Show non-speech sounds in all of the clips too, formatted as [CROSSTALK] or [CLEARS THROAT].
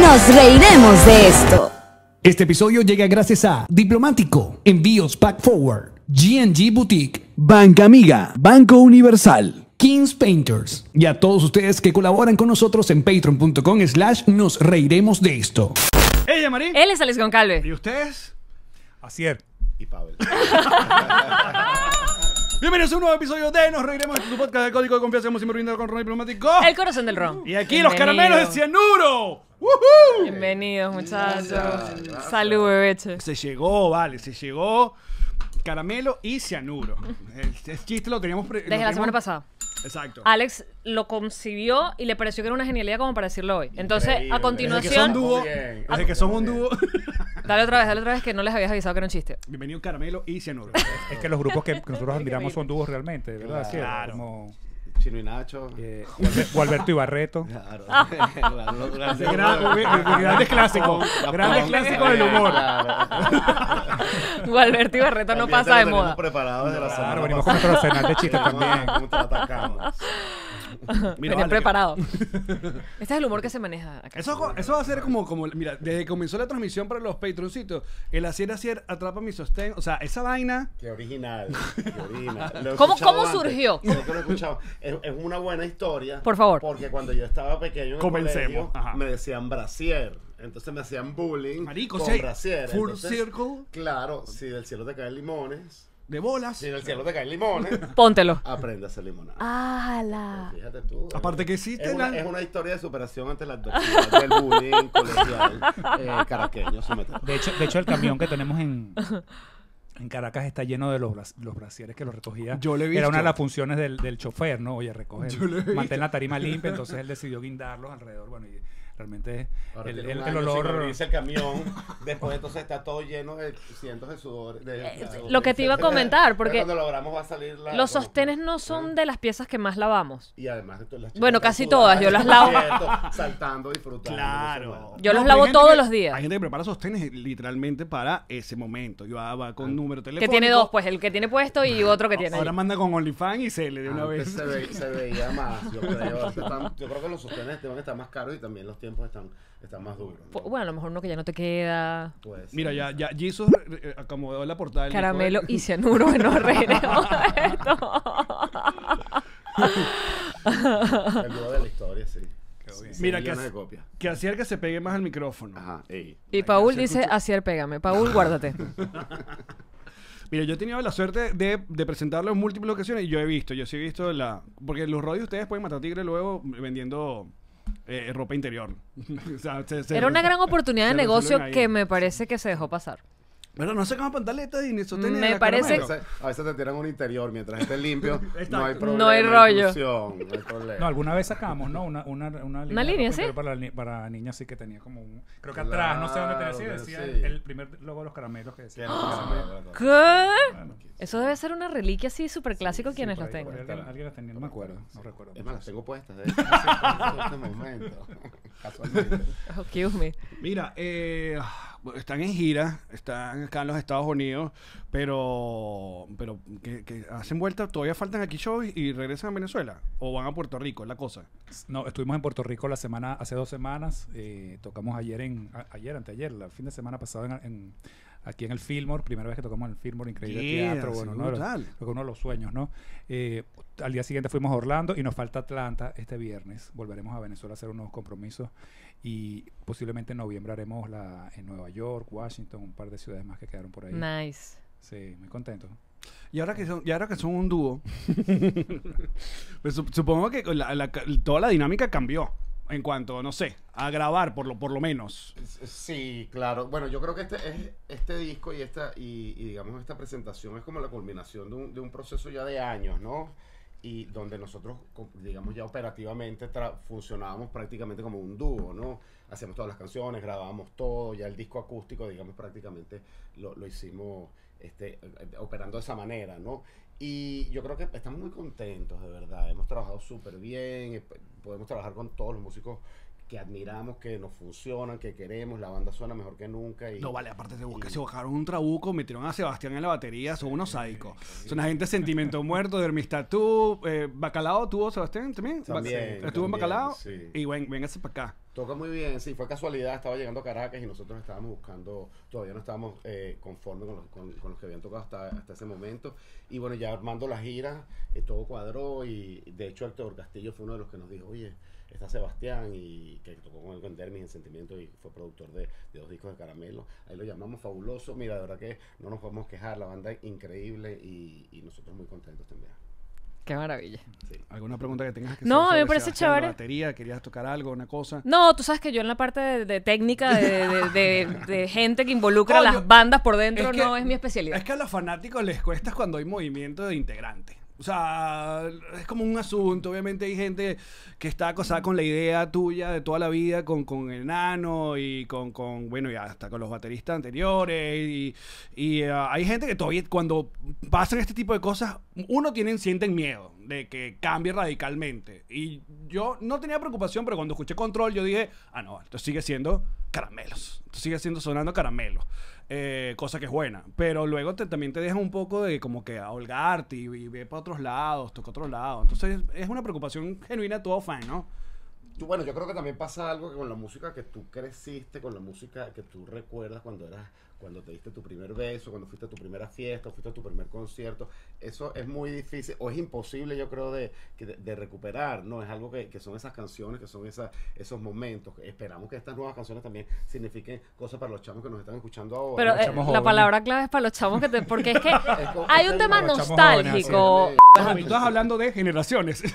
Nos reiremos de esto. Este episodio llega gracias a Diplomático, Envíos Pack Forward, GNG Boutique, Banca Amiga, Banco Universal. Kings Painters y a todos ustedes que colaboran con nosotros en patreon.com slash nos reiremos de esto. Ella, Marín. Él es Alex Goncalves. ¿Y ustedes? Acierto Y Pablo. [LAUGHS] Bienvenidos a un nuevo episodio de Nos Reiremos, tu podcast de Código de Confianza, como siempre con Ron Diplomático. El corazón del Ron. Y aquí los caramelos de cianuro. Bienvenidos, muchachos. Salud, Se llegó, vale, se llegó caramelo y cianuro. El, chiste lo teníamos... Desde la semana pasada. Exacto. Alex lo concibió y le pareció que era una genialidad como para decirlo hoy. Entonces, a continuación... Desde que son dúo. Desde que son un dúo. Dale otra vez, dale otra vez que no les habías avisado que era un chiste. Bienvenido Caramelo y Cianuro. es que los grupos que, nosotros [LAUGHS] admiramos son dúos realmente, ¿verdad? Claro. Como... Chino y Nacho. Eh, Gualberto y Barreto. Claro. grandes clásicos. Grandes clásicos del humor. Gualberto y Barreto no pasa de moda. preparados de la semana. Claro, venimos con nuestro cenar de chistes también. [LAUGHS] Mira, preparado. [LAUGHS] este es el humor que se maneja acá. Eso, eso va a ser como, como, mira, desde que comenzó la transmisión para los patroncitos, el hacer hacer atrapa mi sostén, o sea, esa vaina. Qué original. Qué [LAUGHS] original. ¿Cómo, surgió? Es, una buena historia. Por favor. Porque cuando yo estaba pequeño, Comencemos. me decían brasier. Entonces me hacían bullying. Marico, con sí. Brasier. Full circle. Claro, si del cielo te caen limones de bolas. Si en el cielo te cae limones [LAUGHS] Póntelo. Aprende a hacer limonada. ¡Hala! fíjate tú. Aparte que existe es, una, es una historia de superación ante las dos del bullying colegial eh, caraqueño. De hecho, de hecho, el camión que tenemos en... En Caracas está lleno de los, los brasieres que lo recogía. Yo le vi. Era una de las funciones del, chofer, ¿no? Oye, recoger. Mantén la tarima limpia, entonces él decidió guindarlos alrededor. Bueno, y realmente el, el, el olor. el camión, [LAUGHS] después entonces está todo lleno de cientos de sudor. De, eh, lo que te iba a comentar, porque cuando lo va a salir los sostenes no son ¿Mm? de las piezas que más lavamos. Y además, las bueno, casi todas, yo las lavo. saltando, disfrutando. Claro. Yo los lavo todos los días. Hay gente que prepara sostenes literalmente para ese momento. Yo va con ah. número telefónico. Que tiene dos, pues el que tiene puesto y otro que tiene. Ahora manda con OnlyFans y se le de una vez. Se, se, veía más, yo creo. [LAUGHS] que los sostenes van a estar más caros y también los tiempos están, más duros. Bueno, a lo mejor uno que ya no te queda. Pues, Mira, ya, ya Jesus acomodó la portada Caramelo y cianuro esto. [LAUGHS] El nuevo de la historia, sí. Mira, que, hace, que que se pegue más al micrófono. Ajá, ey. Y Paul dice, así el pégame. Paul, guárdate. [LAUGHS] Mira, yo he tenido la suerte de, de presentarlo en múltiples ocasiones y yo he visto, yo sí he visto la... Porque los rollos ustedes pueden matar tigre luego vendiendo eh, eh, ropa interior. [LAUGHS] Era una gran oportunidad de negocio que me parece que se dejó pasar. Pero no sé cómo y ni tenía Me parece. a veces te tiran un interior mientras esté limpio. [LAUGHS] no hay problema. No hay rollo. no, hay problema. no, alguna vez sacamos, ¿no? Una, una, una línea. sí. Para, para niñas sí que tenía como un. Creo que atrás, no sé dónde tenía. Sí, decía El, primer logo de los caramelos que decía. ¿Qué? Eso debe ser una reliquia así súper clásico quienes las tengan. Alguien, las tenía, no me acuerdo. No recuerdo. Es más, las tengo puestas. De [LAUGHS] en este momento. [LAUGHS] Casualmente. Mira, eh están en gira, están acá en los Estados Unidos, pero, pero que, hacen vuelta, todavía faltan aquí shows y regresan a Venezuela o van a Puerto Rico, es la cosa. No, estuvimos en Puerto Rico la semana, hace dos semanas, eh, tocamos ayer en, ayer, anteayer, el fin de semana pasado en, aquí en el Fillmore, primera vez que tocamos en el Fillmore, increíble teatro, bueno, ¿no? uno de los sueños, ¿no? Eh, al día siguiente fuimos a Orlando y nos falta Atlanta este viernes. Volveremos a Venezuela a hacer unos compromisos y posiblemente en noviembre haremos la en Nueva York, Washington, un par de ciudades más que quedaron por ahí. Nice. Sí, muy contento. Y ahora que son, y ahora que son un dúo, [LAUGHS] pues, supongo que toda la dinámica cambió en cuanto, no sé, a grabar por lo, por lo menos. Sí, claro. Bueno, yo creo que este, este disco y esta, y, y digamos esta presentación es como la culminación de un, de un proceso ya de años, ¿no? y donde nosotros, digamos ya operativamente, funcionábamos prácticamente como un dúo, ¿no? Hacíamos todas las canciones, grabábamos todo, ya el disco acústico, digamos, prácticamente lo, hicimos este, eh, operando de esa manera, ¿no? Y yo creo que estamos muy contentos, de verdad, hemos trabajado súper bien, eh, podemos trabajar con todos los músicos que admiramos, que nos funcionan, que queremos, la banda suena mejor que nunca. Y, no, vale, aparte de que se bajaron un trabuco, metieron a Sebastián en la batería, son unos saicos Son agentes gente Sentimiento Muerto, de Tú, ¿tu eh, Bacalao tuvo Sebastián también. también Estuvo en Bacalao sí. y bueno, véngase para acá. Toca muy bien, sí, fue casualidad, estaba llegando a Caracas y nosotros estábamos buscando, todavía no estábamos eh, conformes con los, con, los, que habían tocado hasta, ese momento. Y bueno, ya armando la gira, eh, todo cuadró y de hecho Héctor Castillo fue uno de los que nos dijo, oye, está Sebastián, y que tocó con él con Dermis en Sentimiento y fue productor de, de, dos discos de Caramelo. Ahí lo llamamos fabuloso. Mira, de verdad que no nos podemos quejar. La banda es increíble y, nosotros muy contentos también. Qué maravilla. ¿Alguna pregunta que tengas que No, hacer me parece chévere. ¿Querías tocar algo, una cosa? No, tú sabes que yo en la parte de, técnica, de, [LAUGHS] de, gente que involucra las bandas por dentro, no es mi especialidad. Es que a los fanáticos les cuesta cuando hay movimiento de integrantes. O sea, es como un asunto. Obviamente hay gente que está acosada con la idea tuya de toda la vida, con, con el nano y con, con, bueno, y hasta con los bateristas anteriores. Y, ah, hay gente que todavía, cuando pasan este tipo de cosas, uno tiene sienten miedo de que cambie radicalmente. Y yo no tenía preocupación, pero cuando escuché Control, yo dije, ah, no, esto sigue siendo caramelos. Esto sigue siendo sonando caramelos. Eh, cosa que es buena. Pero luego también te deja un poco de como que holgarte y, ve para otros lados, toca otros lados. Entonces es una preocupación genuina todo fan, ¿no? bueno, yo creo que también pasa algo con la música que tú creciste, con la música que tú recuerdas cuando eras cuando te diste tu primer beso, cuando fuiste a tu primera fiesta, fuiste a tu primer concierto. Eso es muy difícil o es imposible, yo creo, de, de, recuperar, ¿no? Es algo que, que, son esas canciones, que son esas, esos momentos. Esperamos que estas nuevas canciones también signifiquen cosas para los chavos que nos están escuchando ahora. Pero eh, la palabra clave es para los chavos, que Porque es que [LAUGHS] hay un tema nostálgico. estás hablando de generaciones. [LAUGHS]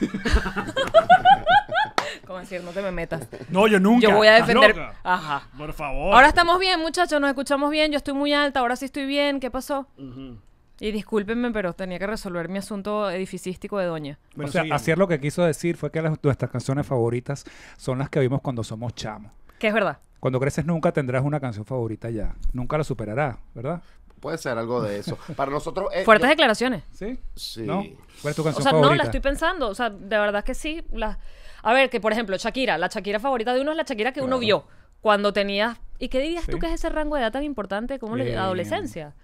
Como decir, no te me metas. No, yo nunca. Yo voy a defender. Ajá. Por favor. Ahora estamos bien, muchachos, nos escuchamos bien. Yo estoy muy alta, ahora sí estoy bien. ¿Qué pasó? Y discúlpenme, pero tenía que resolver mi asunto edificístico de Doña. o sea, hacer lo que quiso decir fue que nuestras canciones favoritas son las que vimos cuando somos chamos. Que es verdad. Cuando creces nunca tendrás una canción favorita ya. Nunca la superará ¿verdad? Puede ser algo de eso. Para nosotros. Eh, Fuertes declaraciones. ¿Sí? Sí. ¿No? tu canción favorita? O sea, no, la estoy pensando. O sea, de verdad que sí. A ver, que por ejemplo, Shakira, la Shakira favorita de uno es la Shakira que uno vio cuando tenía... ¿Y qué dirías tú que es ese rango de edad tan importante como la eh, adolescencia?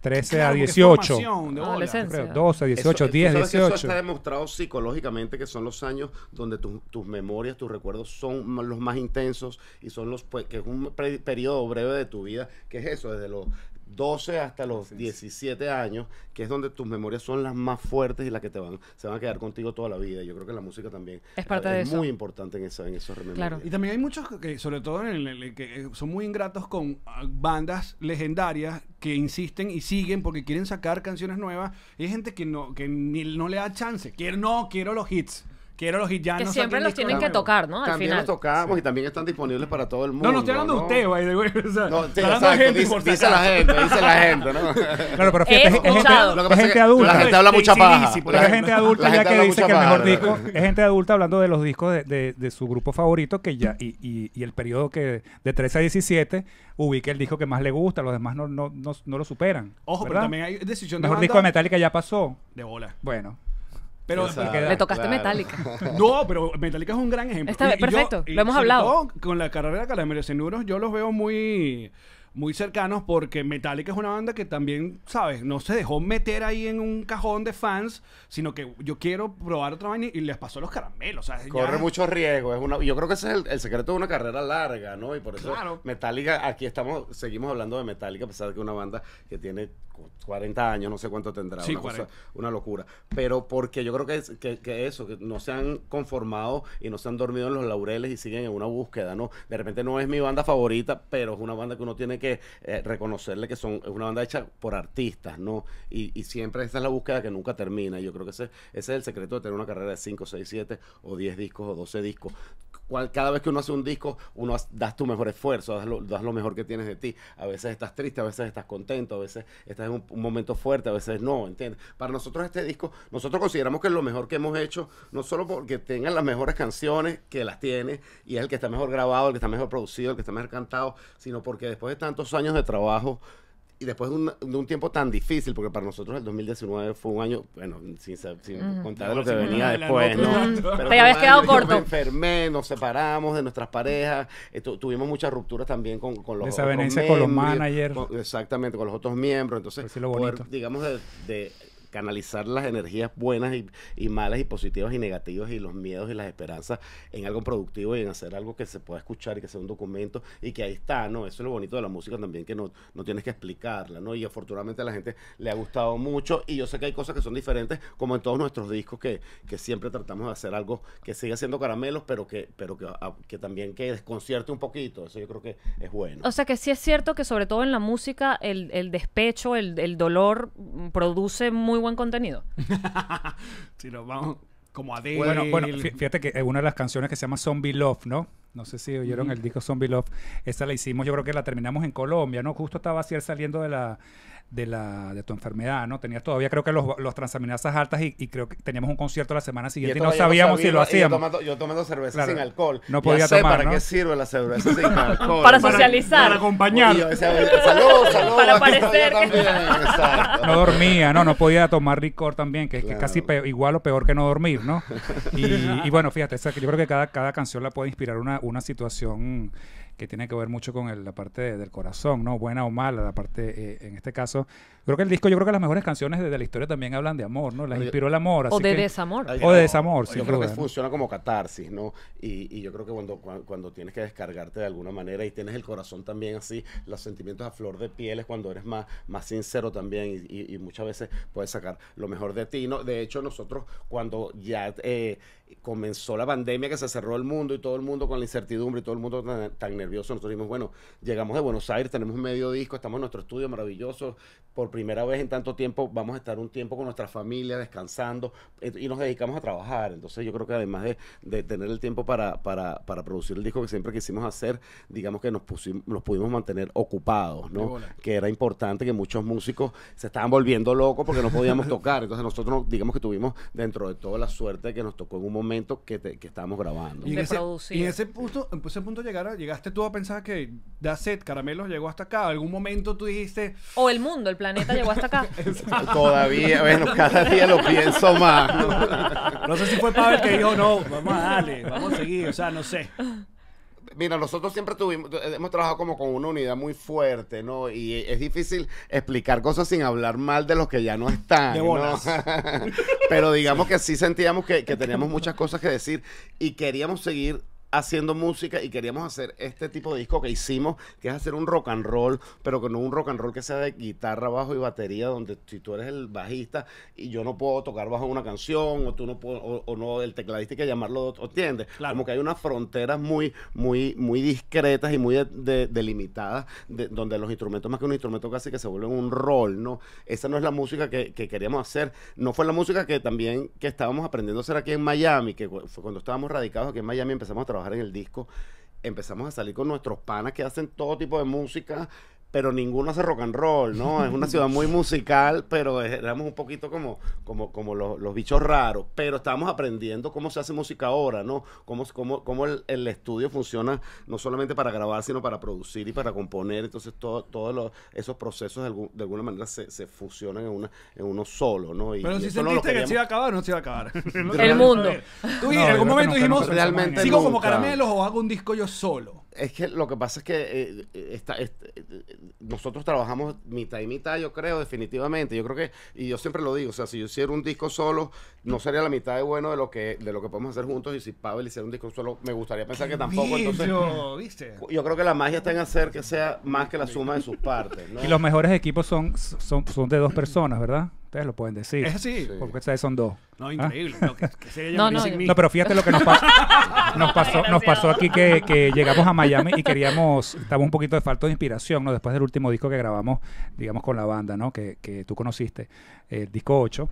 13 a 18. Adolescencia. 12, 18, eso, 10, 18. eso está demostrado psicológicamente que son los años donde tus memorias, tus recuerdos son los más intensos y son los pues, que es un periodo breve de tu vida, que es eso, desde los 12 hasta los 17 años, que es donde tus memorias son las más fuertes y las que te van, se van a quedar contigo toda la vida. Yo creo que la música también es, parte eh, de eso. muy importante en, esa, en esos Y también hay muchos que, sobre todo en que eh, son muy ingratos con ah, bandas legendarias que insisten y siguen porque quieren sacar canciones nuevas. Y hay gente que no, que no le da chance. no, quiero los hits. Quiero los gillanos. Que siempre los tienen que tocar, ¿no? Al también final. los tocamos y también están disponibles para todo el mundo. No, no estoy hablando de usted, güey. [LAUGHS] O sea, no, sí, hablando de gente dice, dice la gente, dice la [LAUGHS] gente, ¿no? Claro, pero fíjate, es, gente, adulta. La gente habla mucha paja. Pero es gente adulta ya que dice que el mejor disco. Es gente adulta hablando de los discos de su grupo favorito que ya. Y el periodo que de 13 a 17 ubique el disco que más le gusta, los demás no, lo superan. Ojo, pero también hay decisión de Mejor disco de Metallica ya pasó. De bola. Bueno. Pero, le tocaste Metallica. [LAUGHS] No, pero Metallica es un gran ejemplo. perfecto, lo hemos hablado. con la carrera de Cenuros yo los veo muy muy cercanos porque Metallica es una banda que también, ¿sabes? No se dejó meter ahí en un cajón de fans, sino que yo quiero probar otra vaina y les pasó los caramelos. Corre mucho riesgo. Es una, yo creo que ese es el, secreto de una carrera larga, ¿no? Y por eso Metallica, aquí estamos, seguimos hablando de Metallica, a pesar de que es una banda que tiene 40 años, no sé cuánto tendrá. una, locura. Pero porque yo creo que, eso, que no se han conformado y no se han dormido en los laureles y siguen en una búsqueda, ¿no? De repente no es mi banda favorita, pero es una banda que uno tiene que eh, reconocerle que son, es una banda hecha por artistas, ¿no? Y, siempre esa es la búsqueda que nunca termina. Yo creo que ese, ese es el secreto de tener una carrera de 5, 6, 7 o 10 discos o 12 discos cada vez que uno hace un disco, uno das tu mejor esfuerzo, das lo, lo, mejor que tienes de ti. A veces estás triste, a veces estás contento, a veces estás en un, momento fuerte, a veces no, ¿entiendes? Para nosotros este disco, nosotros consideramos que es lo mejor que hemos hecho, no solo porque tenga las mejores canciones, que las tiene, y es el que está mejor grabado, el que está mejor producido, el que está mejor cantado, sino porque después de tantos años de trabajo, y después de un, tiempo tan difícil, porque para nosotros el 2019 fue un año, bueno, sin, contar lo que venía después, ¿no? Pero Te habías quedado corto. enfermé, nos separamos de nuestras parejas, eh, tuvimos muchas rupturas también con, con los con los managers. exactamente, con los otros miembros. Entonces, pues lo digamos, de, de canalizar las energías buenas y, malas y positivas y negativas y los miedos y las esperanzas en algo productivo y en hacer algo que se pueda escuchar y que sea un documento y que ahí está, ¿no? Eso es lo bonito de la música también, que no, no tienes que explicarla, ¿no? Y afortunadamente a la gente le ha gustado mucho y yo sé que hay cosas que son diferentes, como en todos nuestros discos, que, siempre tratamos de hacer algo que siga siendo caramelos, pero que, pero ah, que, también que desconcierte un poquito, eso yo creo que es bueno. O sea que sí es cierto que sobre todo en la música el, el despecho, el, el dolor produce muy buen contenido. [LAUGHS] si nos vamos como a Bueno, bueno, fíjate que eh, una de las canciones que se llama Zombie Love, ¿no? No sé si oyeron el disco Zombie Love. Esa la hicimos, yo creo que la terminamos en Colombia, ¿no? Justo estaba así saliendo de la, de, la, de tu enfermedad, ¿no? Tenías todavía creo que los, los transaminasas altas y, creo que teníamos un concierto la semana siguiente y, no sabíamos si lo hacíamos. Yo tomando, dos tomando cerveza sin alcohol. No podía ya sé tomar, ¿Para qué sirve la cerveza sin [LAUGHS] alcohol? para socializar. Para, acompañar. salud, salud. Para parecer. no dormía, no, no podía tomar licor también, que, es que es casi igual o peor que no dormir, ¿no? [LAUGHS] Y, y bueno, fíjate, yo creo que cada, cada canción la puede inspirar una, una situación que tiene que ver mucho con la parte del corazón, ¿no? Buena o mala, la parte, eh, en este caso, Creo que el disco, yo creo que las mejores canciones de, la historia también hablan de amor, ¿no? Las inspiró el amor. Así o de desamor. o de desamor, sí. Yo creo que funciona como catarsis, ¿no? Y, yo creo que cuando, cuando, tienes que descargarte de alguna manera y tienes el corazón también así, los sentimientos a flor de piel es cuando eres más, más sincero también y, muchas veces puedes sacar lo mejor de ti, ¿no? De hecho, nosotros cuando ya eh, comenzó la pandemia, que se cerró el mundo y todo el mundo con la incertidumbre y todo el mundo tan, nervioso, nosotros dijimos, bueno, llegamos de Buenos Aires, tenemos medio disco, estamos en nuestro estudio maravilloso, por primera vez en tanto tiempo vamos a estar un tiempo con nuestra familia descansando eh, y nos dedicamos a trabajar. Entonces yo creo que además de, tener el tiempo para, para, producir el disco que siempre quisimos hacer, digamos que nos, pudimos mantener ocupados, ¿no? Que era importante que muchos músicos se estaban volviendo locos porque no podíamos [LAUGHS] tocar. Entonces nosotros digamos que tuvimos dentro de toda la suerte que nos tocó en un momento que, que estábamos grabando. Y en, ese, y ese, punto, en ese punto llegaste tú a pensar que de Set, Caramelos llegó hasta acá. Algún momento tú dijiste... O el mundo, el planeta llegó hasta acá. [LAUGHS] Todavía, bueno, cada día lo pienso más. No sé si fue ver que dijo, no, vamos a darle, vamos a seguir, o sea, no sé. Mira, nosotros siempre tuvimos, hemos trabajado como con una unidad muy fuerte, ¿no? Y es difícil explicar cosas sin hablar mal de los que ya no están. De [LAUGHS] Pero digamos que sí sentíamos que, que teníamos muchas cosas que decir y queríamos seguir haciendo música y queríamos hacer este tipo de disco que hicimos, que es hacer un rock and roll, pero que no un rock and roll que sea de guitarra, bajo y batería, donde si tú eres el bajista y yo no puedo tocar bajo una canción, o tú no puedo, o, no, el tecladista que llamarlo, ¿entiendes? Claro. Como que hay unas fronteras muy, muy, muy discretas y muy delimitadas, de, donde los instrumentos, más que un instrumento casi que se vuelven un rol, ¿no? Esa no es la música que, queríamos hacer, no fue la música que también que estábamos aprendiendo a hacer aquí en Miami, que cuando estábamos radicados aquí en Miami empezamos a trabajar en el disco, empezamos a salir con nuestros panas que hacen todo tipo de música, pero ninguno hace rock and roll, ¿no? Es una ciudad muy [LAUGHS] musical, pero éramos un poquito como, como, como los, los bichos raros, pero estamos aprendiendo cómo se hace música ahora, ¿no? Cómo, cómo, cómo el, estudio funciona no solamente para grabar, sino para producir y para componer, entonces todos esos procesos de, alguna manera se, se fusionan en, una, en uno solo, ¿no? pero si sentiste que se iba a acabar no se iba a acabar. [LAUGHS] [LAUGHS] el mundo. Tú en algún momento dijimos, realmente ¿sigo como caramelos o hago un disco yo solo? es que lo que pasa es que eh, eh, eh, nosotros trabajamos mitad y mitad, yo creo, definitivamente. Yo creo que, y yo siempre lo digo, o sea, si yo hiciera un disco solo, no sería la mitad de bueno de lo que, de lo que podemos hacer juntos. Y si Pavel hiciera un disco solo, me gustaría pensar que tampoco. entonces, [LAUGHS] Yo creo que la magia está en hacer que sea más que la suma de sus partes. Y los mejores equipos son, son, son de dos personas, ¿verdad? Ustedes lo pueden decir. Es así. Porque ustedes son dos. No, ¿Ah? increíble. No, no, no, pero fíjate lo que nos [LAUGHS] pasó. nos pasó, aquí que, llegamos a Miami y queríamos, estábamos un poquito de falta de inspiración, ¿no? Después del último disco que grabamos, digamos, con la banda, ¿no? Que, que tú conociste, el disco 8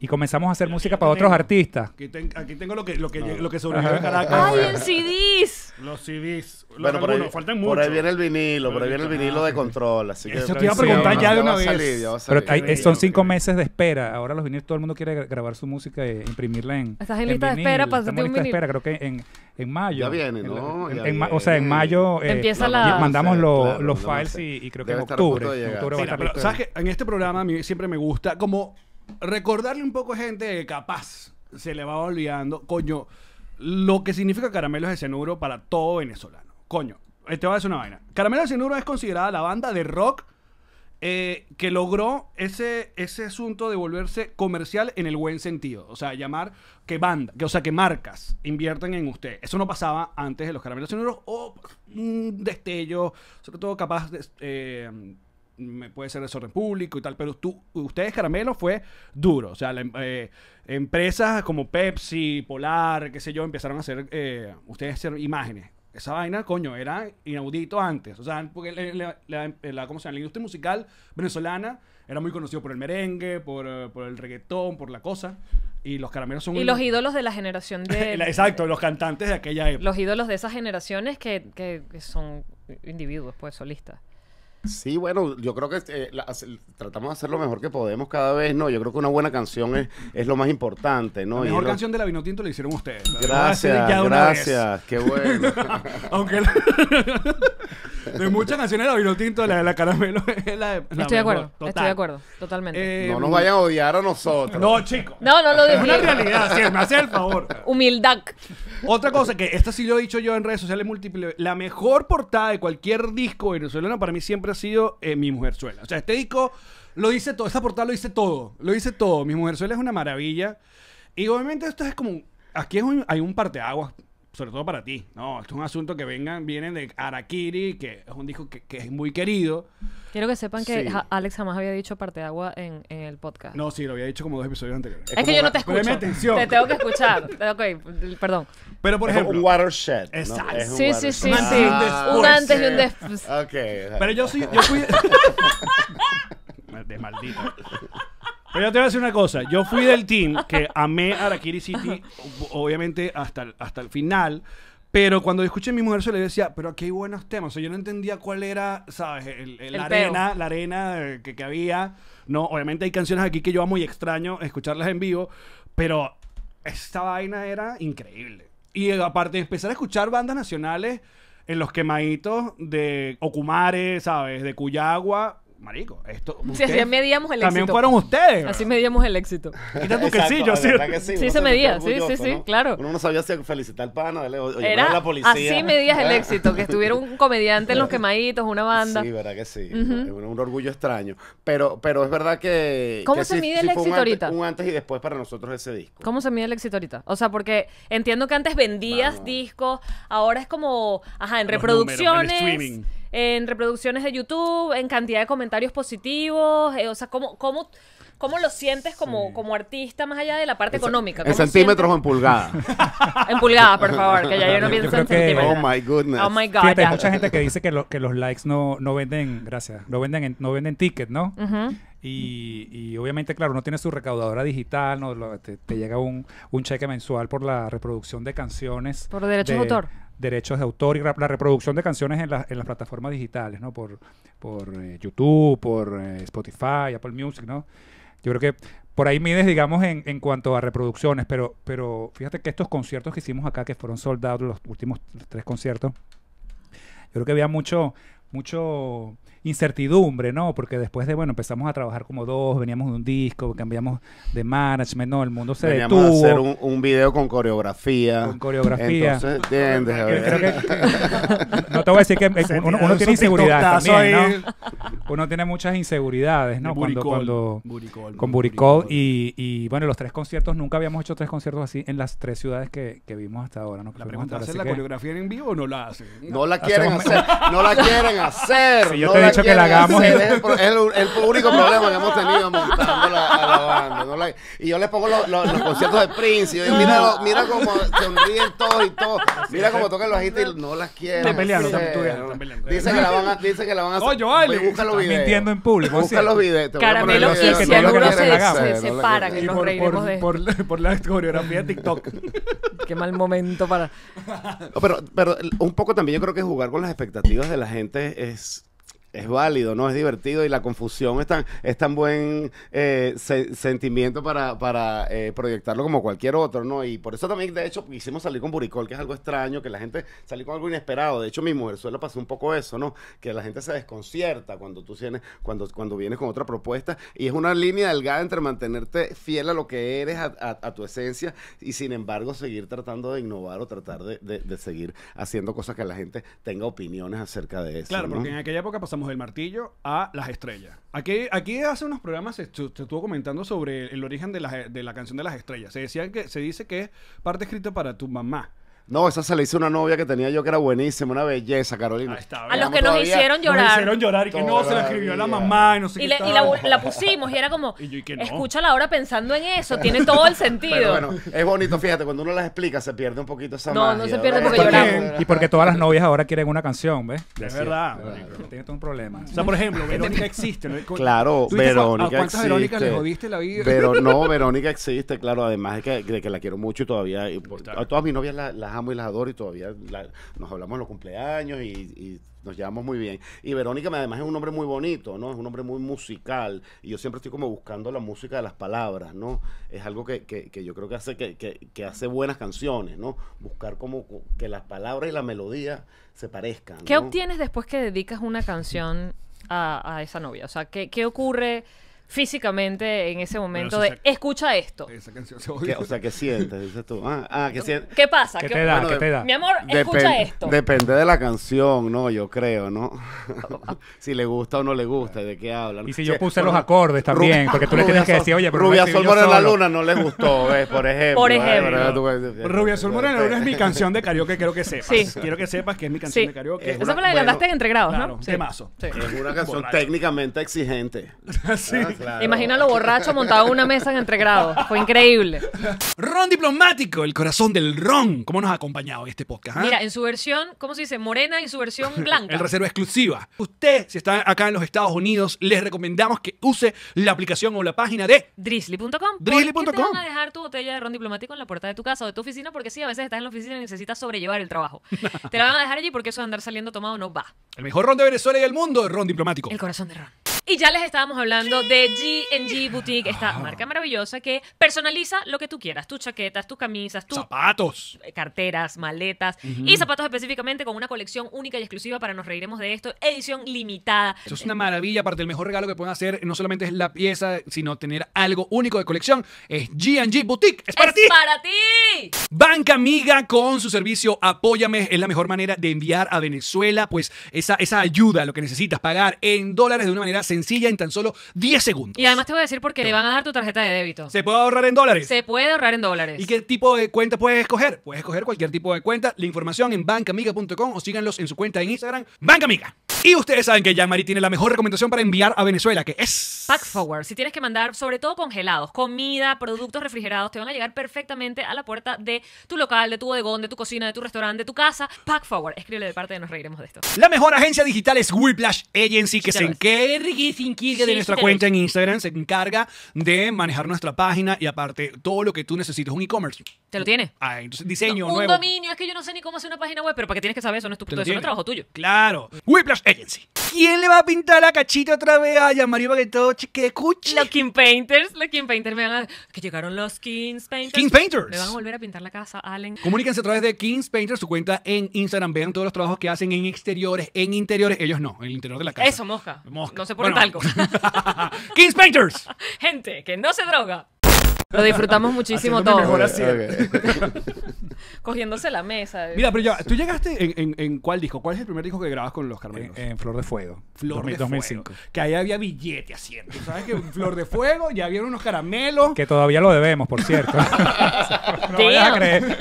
y comenzamos a hacer música para otros artistas. Aquí, tengo lo que, lo que, ah. lo que sobrevivió en Caracas. ¡Ay, en CDs! Los CDs. Bueno, por ahí, por ahí viene el vinilo, por ahí viene el vinilo de control. Así que Eso te iba a preguntar ya de una vez. Pero son cinco meses de espera. Ahora los vinilos, todo el mundo quiere grabar su música e imprimirla en. Estás en lista de espera para Estamos hacerte en un lista de espera, creo que en, en mayo. Ya viene, ¿no? en- O sea, en mayo. Eh, Empieza la- Mandamos los files y, creo que en octubre. pero sabes qué? en este programa a mí siempre me gusta como recordarle un poco a gente que capaz se le va olvidando, coño, lo que significa caramelos de cenuro para todo venezolano. Coño, eh, te va a decir una vaina. Caramelos de cenuro es considerada la banda de rock eh, que logró ese, ese asunto de volverse comercial en el buen sentido. O sea, llamar que banda, que, o sea, que marcas invierten en usted. Eso no pasaba antes de los caramelos de cenuro o un mm, destello, sobre todo capaz de... Eh, me puede ser desorden público y tal, pero tú, ustedes Caramelo fue duro, o sea, em, eh, empresas como Pepsi, Polar, qué sé yo, empezaron a hacer, eh, ustedes hacer imágenes. Esa vaina, coño, era inaudito antes. O sea, porque la, industria musical venezolana era muy conocida por el merengue, por, eh, el reggaetón, por la cosa. Y los caramelos son... Y los ídolos de la generación de... [LAUGHS] Exacto, los cantantes de aquella época. Los ídolos de esas generaciones que son individuos, pues, solistas. Sí, bueno, yo creo que este, eh, tratamos de hacer lo mejor que podemos cada vez, ¿no? Yo creo que una buena canción es, es lo más importante, ¿no? La mejor canción de la Vinotinto la hicieron ustedes. gracias, gracias, qué bueno. [LAUGHS] Aunque... [LAUGHS] de muchas canciones de vino tinto, la de la caramelo es la estoy de acuerdo, estoy de acuerdo, totalmente. Eh, no nos vayan a odiar a nosotros. No, chicos. No, no lo digo. Es una realidad, me hace el favor. Humildad. Otra cosa que esta sí lo he dicho yo en redes sociales múltiples, la mejor portada de cualquier disco venezolano para mí siempre ha sido eh, Mi Mujerzuela. O sea, este disco lo dice todo, esta portada lo dice todo, lo dice todo. Mi Mujer Mujerzuela es una maravilla. Y obviamente esto es como, aquí es un, hay un parteaguas sobre todo para ti. No, esto es un asunto que vengan, vienen de Arakiri, que es un disco que, es muy querido. Quiero que sepan que Alex jamás había dicho parte de agua en, el podcast. No, sí, lo había dicho como dos episodios antes Es, que yo no te escucho. Atención. Te tengo que escuchar. [LAUGHS] ok, perdón. Pero por ejemplo. Un watershed. Exacto. un sí, sí, sí, un antes y un después. Ok. Pero yo soy yo fui. de [LAUGHS] [LAUGHS] maldito. Pero yo te voy a decir una cosa. Yo fui del team que amé Arakiri City, obviamente, hasta el, hasta el final. Pero cuando escuché a mi mujer, se le decía, pero aquí hay buenos temas. O sea, yo no entendía cuál era, ¿sabes? El, la arena, la arena eh, que, había. No, obviamente hay canciones aquí que yo amo y extraño escucharlas en vivo. Pero esta vaina era increíble. Y eh, aparte de empezar a escuchar bandas nacionales en los quemaditos de Okumare, ¿sabes? De Cuyagua, marico, esto. Si [LAUGHS] así medíamos el éxito. También fueron ustedes. Así medíamos el éxito. Quita tu que sí. sí, se medía, sí, sí, sí, claro. Uno no sabía si felicitar al pana, o llevar a la policía. Así medías el éxito, que estuviera un comediante en los [LAUGHS] quemaditos, una banda. Sí, verdad que sí. Un orgullo extraño. Pero, pero es verdad que. ¿Cómo se mide el éxito ahorita? Un antes y después para nosotros ese disco. ¿Cómo se mide el éxito ahorita? O sea, porque entiendo que antes vendías discos, ahora es como, ajá, en reproducciones. en streaming en reproducciones de YouTube, en cantidad de comentarios positivos, eh, o sea, ¿cómo, cómo, cómo lo sientes como, como artista más allá de la parte económica? ¿En centímetros o en pulgadas? [LAUGHS] en pulgadas, por favor, que ya yo no pienso en centímetros. Oh my goodness. Oh my hay mucha gente que dice que, los likes no, no venden, gracias, no venden, no venden tickets, ¿no? Y, y, obviamente, claro, no tiene su recaudadora digital, no, te, llega un, un, cheque mensual por la reproducción de canciones. Por derechos de autor derechos de autor y la reproducción de canciones en, las plataformas digitales, ¿no? Por, por eh, YouTube, por eh, Spotify, Apple Music, ¿no? Yo creo que por ahí mides, digamos, en, en cuanto a reproducciones, pero, pero fíjate que estos conciertos que hicimos acá, que fueron soldados los últimos tres conciertos, yo creo que había mucho, mucho incertidumbre, ¿no? Porque después de, bueno, empezamos a trabajar como dos, veníamos de un disco, cambiamos de management, no, el mundo se veníamos a hacer un, video con coreografía. Con coreografía. Entonces, ¿entiendes? Creo que, no te voy a decir que eh, uno, tiene inseguridad también, ¿no? Uno tiene muchas inseguridades, ¿no? cuando, cuando buricol, con Buricol, y, y, bueno, los tres conciertos, nunca habíamos hecho tres conciertos así en las tres ciudades que, que vimos hasta ahora, ¿no? la pregunta es, ¿la coreografía en vivo o no la hacen? No, la quieren [LAUGHS] hacer, no la quieren hacer. yo que la hagamos. Es el, único problema que hemos tenido montando la, a la banda. y yo les pongo los conciertos de Prince. Y mira, mira cómo sonríen todos y todo. Mira como tocan los hits y no las quieren. te peleando, Dice que la van a, dice que la van a hacer. Oye, Busca los videos. mintiendo en público. Busca los videos. Caramelo y se separan que nos reiremos de... Por la coreografía de TikTok. [LAUGHS] Qué mal momento para... Pero un poco también yo creo que jugar con las expectativas de la gente es es válido, ¿no? Es divertido y la confusión es tan, es tan buen eh, sentimiento para, para eh, proyectarlo como cualquier otro, ¿no? Y por eso también, de hecho, quisimos salir con Buricol, que es algo extraño, que la gente salió con algo inesperado. De hecho, mi mujer suelo pasó un poco eso, ¿no? Que la gente se desconcierta cuando tú tienes, cuando, cuando vienes con otra propuesta. Y es una línea delgada entre mantenerte fiel a lo que eres, a, tu esencia, y sin embargo seguir tratando de innovar o tratar de, seguir haciendo cosas que la gente tenga opiniones acerca de eso. Claro, porque en aquella época pasamos el martillo a las estrellas. Aquí, aquí hace unos programas se, estuvo comentando sobre el, origen de la, de la, canción de las estrellas. Se, que, se dice que es parte escrita para tu mamá. No, esa se la hizo una novia que tenía yo que era buenísima, una belleza, Carolina. A los que nos hicieron llorar. Nos hicieron llorar y que no, se la escribió a la mamá y no sé qué. y la, pusimos y era como, [LAUGHS] escúchala ahora pensando en eso, tiene todo el [LAUGHS] sentido. Pero bueno, es bonito, fíjate, cuando uno las explica se pierde un poquito esa No, no se pierde porque lloramos. Y porque todas las novias ahora quieren una canción, ¿ves? Es verdad. tiene todo un problema. O sea, por ejemplo, Verónica existe. ¿no? [LAUGHS] Claro, Verónica ¿A cuántas existe. Verónicas le jodiste la vida? Pero no, Verónica existe, claro. Además es que, de que la quiero mucho y todavía. a todas mis novias la- las amo y las y todavía nos hablamos en los cumpleaños y, nos llevamos muy bien. Y Verónica además es un hombre muy bonito, ¿no? Es un hombre muy musical y yo siempre estoy como buscando la música de las palabras, ¿no? Es algo que, yo creo que hace, que, hace buenas canciones, ¿no? Buscar como que las palabras y la melodía se parezcan. ¿Qué obtienes después que dedicas una canción a, esa novia? O sea, ¿qué, qué ocurre? físicamente en ese momento de escucha esto. o sea, ¿qué sientes? Dices tú. Ah, ah ¿qué sientes? pasa? ¿Qué, te, da, Mi amor, escucha esto. Depende de la canción, ¿no? Yo creo, ¿no? [LAUGHS] si le gusta o no le gusta, ¿de qué habla Y si yo puse los acordes también, porque tú le tienes que decir, oye, pero Rubia Sol Morena la Luna no le gustó, Por ejemplo. Por ¿eh? ejemplo. Rubia Sol Morena la este Luna es mi [LAUGHS] canción de karaoke, quiero que sepas. Sí. Quiero que sepas que es mi canción de karaoke. Esa me la que cantaste en Entregrados, ¿no? Claro, mazo Es una canción técnicamente exigente. [LAUGHS] Sí. Ah, Imagínalo borracho montado en una mesa en entregrado. Fue increíble. Ron diplomático, el corazón del ron. ¿Cómo nos ha acompañado este podcast? Ah? Mira, en su versión, ¿cómo se dice? Morena y su versión [LAUGHS] blanca. el reserva exclusiva. Usted, si está acá en los Estados Unidos, les recomendamos que use la aplicación o la página de drizzly.com. Drizzly.com. te van a dejar tu botella de ron diplomático en la puerta de tu casa o de tu oficina porque sí, a veces estás en la oficina y necesitas sobrellevar el trabajo. [LAUGHS] te la van a dejar allí porque eso de andar saliendo tomado no va. El mejor ron de Venezuela y del mundo, es ron diplomático. El corazón de ron. Y ya les estábamos hablando de G&G Boutique, esta marca maravillosa que personaliza lo que tú quieras, tus chaquetas, tus camisas, tus zapatos, carteras, maletas y zapatos específicamente con una colección única y exclusiva para nos reiremos de esto, edición limitada. Eso es una maravilla, aparte el mejor regalo que pueden hacer no solamente es la pieza, sino tener algo único de colección. Es G&G Boutique, es para ¡Es ti. para ti! Banca Amiga con su servicio Apóyame es la mejor manera de enviar a Venezuela pues esa, esa ayuda, lo que necesitas pagar en dólares de una manera sencilla sencilla en tan solo 10 segundos. Y además te voy a decir porque le van a dar tu tarjeta de débito. ¿Se puede ahorrar en dólares? Se puede ahorrar en dólares. ¿Y qué tipo de cuenta puedes escoger? Puedes escoger cualquier tipo de cuenta. La información en bancamiga.com o síganlos en su cuenta en Instagram, Bancamiga. Y ustedes saben que Jean-Marie tiene la mejor recomendación para enviar a Venezuela, que es... Pack Forward. Si tienes que mandar, sobre todo congelados, comida, productos refrigerados, te van a llegar perfectamente a la puerta de tu local, de tu bodegón, de tu cocina, de tu restaurante, de tu casa. Pack Forward. Escríbele de parte de Nos Reiremos de Esto. La mejor agencia digital es Whiplash Agency, que sí, se encarga y de nuestra cuenta en Instagram se encarga de manejar nuestra página y aparte todo lo que tú necesitas un e-commerce. ¿Te lo tiene? Ah, entonces diseño un dominio, es que yo no sé ni cómo hacer una página web, pero para qué tienes que saber eso, no es tu eso trabajo tuyo. Claro. Whiplash Agency. ¿Quién le va a pintar la cachita otra vez a Yamario Bagueto? Que escuche. Los King Painters, los King Painters me van a... Que llegaron los King Painters. King Painters. le van a volver a pintar la casa, Allen. Comuníquense a través de King Painters, su cuenta en Instagram. Vean todos los trabajos que hacen en exteriores, en interiores. Ellos no, en el interior de la casa. Eso, mosca. No sé por bueno. [LAUGHS] Gente que no se droga. [LAUGHS] Lo disfrutamos muchísimo todos. [LAUGHS] cogiéndose la mesa. Mira, pero ya, ¿tú llegaste en, cuál disco? ¿Cuál es el primer disco que grabas con los caramelos? Eh, en, Flor de Fuego. Flor de 2005. Fuego, que ahí había billete haciendo. ¿Sabes que Flor de Fuego ya había unos caramelos? Que todavía lo debemos, por cierto. [LAUGHS] no a creer.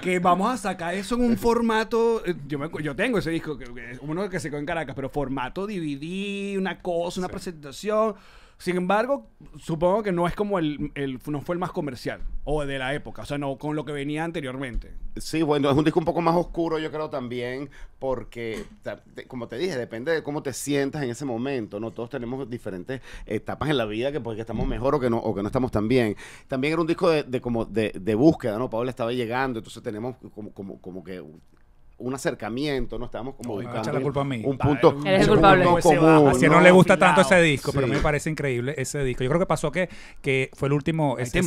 que vamos a sacar eso en un formato. Eh, yo, me, yo tengo ese disco, uno que se quedó en Caracas, pero formato DVD, una cosa, una presentación. Sin embargo, supongo que no es como el, el, no fue el más comercial o de la época, o sea, no con lo que venía anteriormente. Sí, bueno, es un disco un poco más oscuro, yo creo también, porque como te dije, depende de cómo te sientas en ese momento, no todos tenemos diferentes etapas en la vida que porque pues, estamos mm. mejor o que no o que no estamos tan bien. También era un disco de, de como de, de, búsqueda, ¿no? Pablo estaba llegando, entonces tenemos como como como que un acercamiento, no estábamos como un ah, punto, Eres culpable. Pues común. Así no, no le gusta tanto ese disco, pero me parece increíble ese disco. Yo creo que pasó que, que fue el último ese,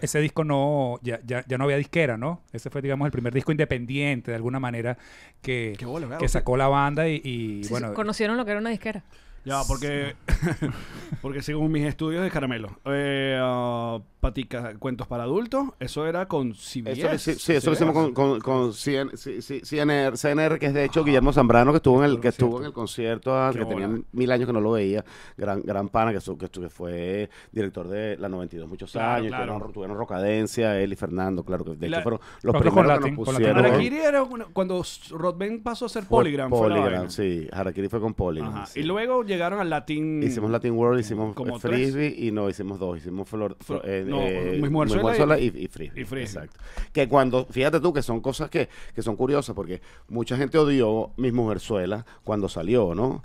ese disco no ya, ya, no había disquera, ¿no? Ese fue digamos el primer disco independiente de alguna manera que, que sacó la banda y, bueno, conocieron lo que era una disquera. Ya, porque, [LAUGHS] porque según mis estudios de caramelo, eh, ah, patica, cuentos para adultos, eso era con CBS. sí, eso lo hicimos con, CNR, CNR, que es de hecho Guillermo Zambrano, que estuvo en el, que estuvo en el concierto, ah, que tenía mil años que no lo veía, gran, gran pana, que, que, fue director de la 92 muchos años, Tuvieron, Rocadencia, él y Fernando, claro, que de hecho fueron los primeros que nos pusieron. Harakiri era una, cuando Rodben pasó a ser fue Polygram. Polygram, sí, Harakiri fue con Polygram. Y luego llegaron al Latin. Hicimos Latin World, hicimos como eh, Frisbee y no, hicimos dos. Hicimos Flor. Eh, no, eh, Mujerzuela y, y, Frisbee. Exacto. Que cuando, fíjate tú, que son cosas que, que son curiosas porque mucha gente odió Mis Mujerzuela cuando salió, ¿no?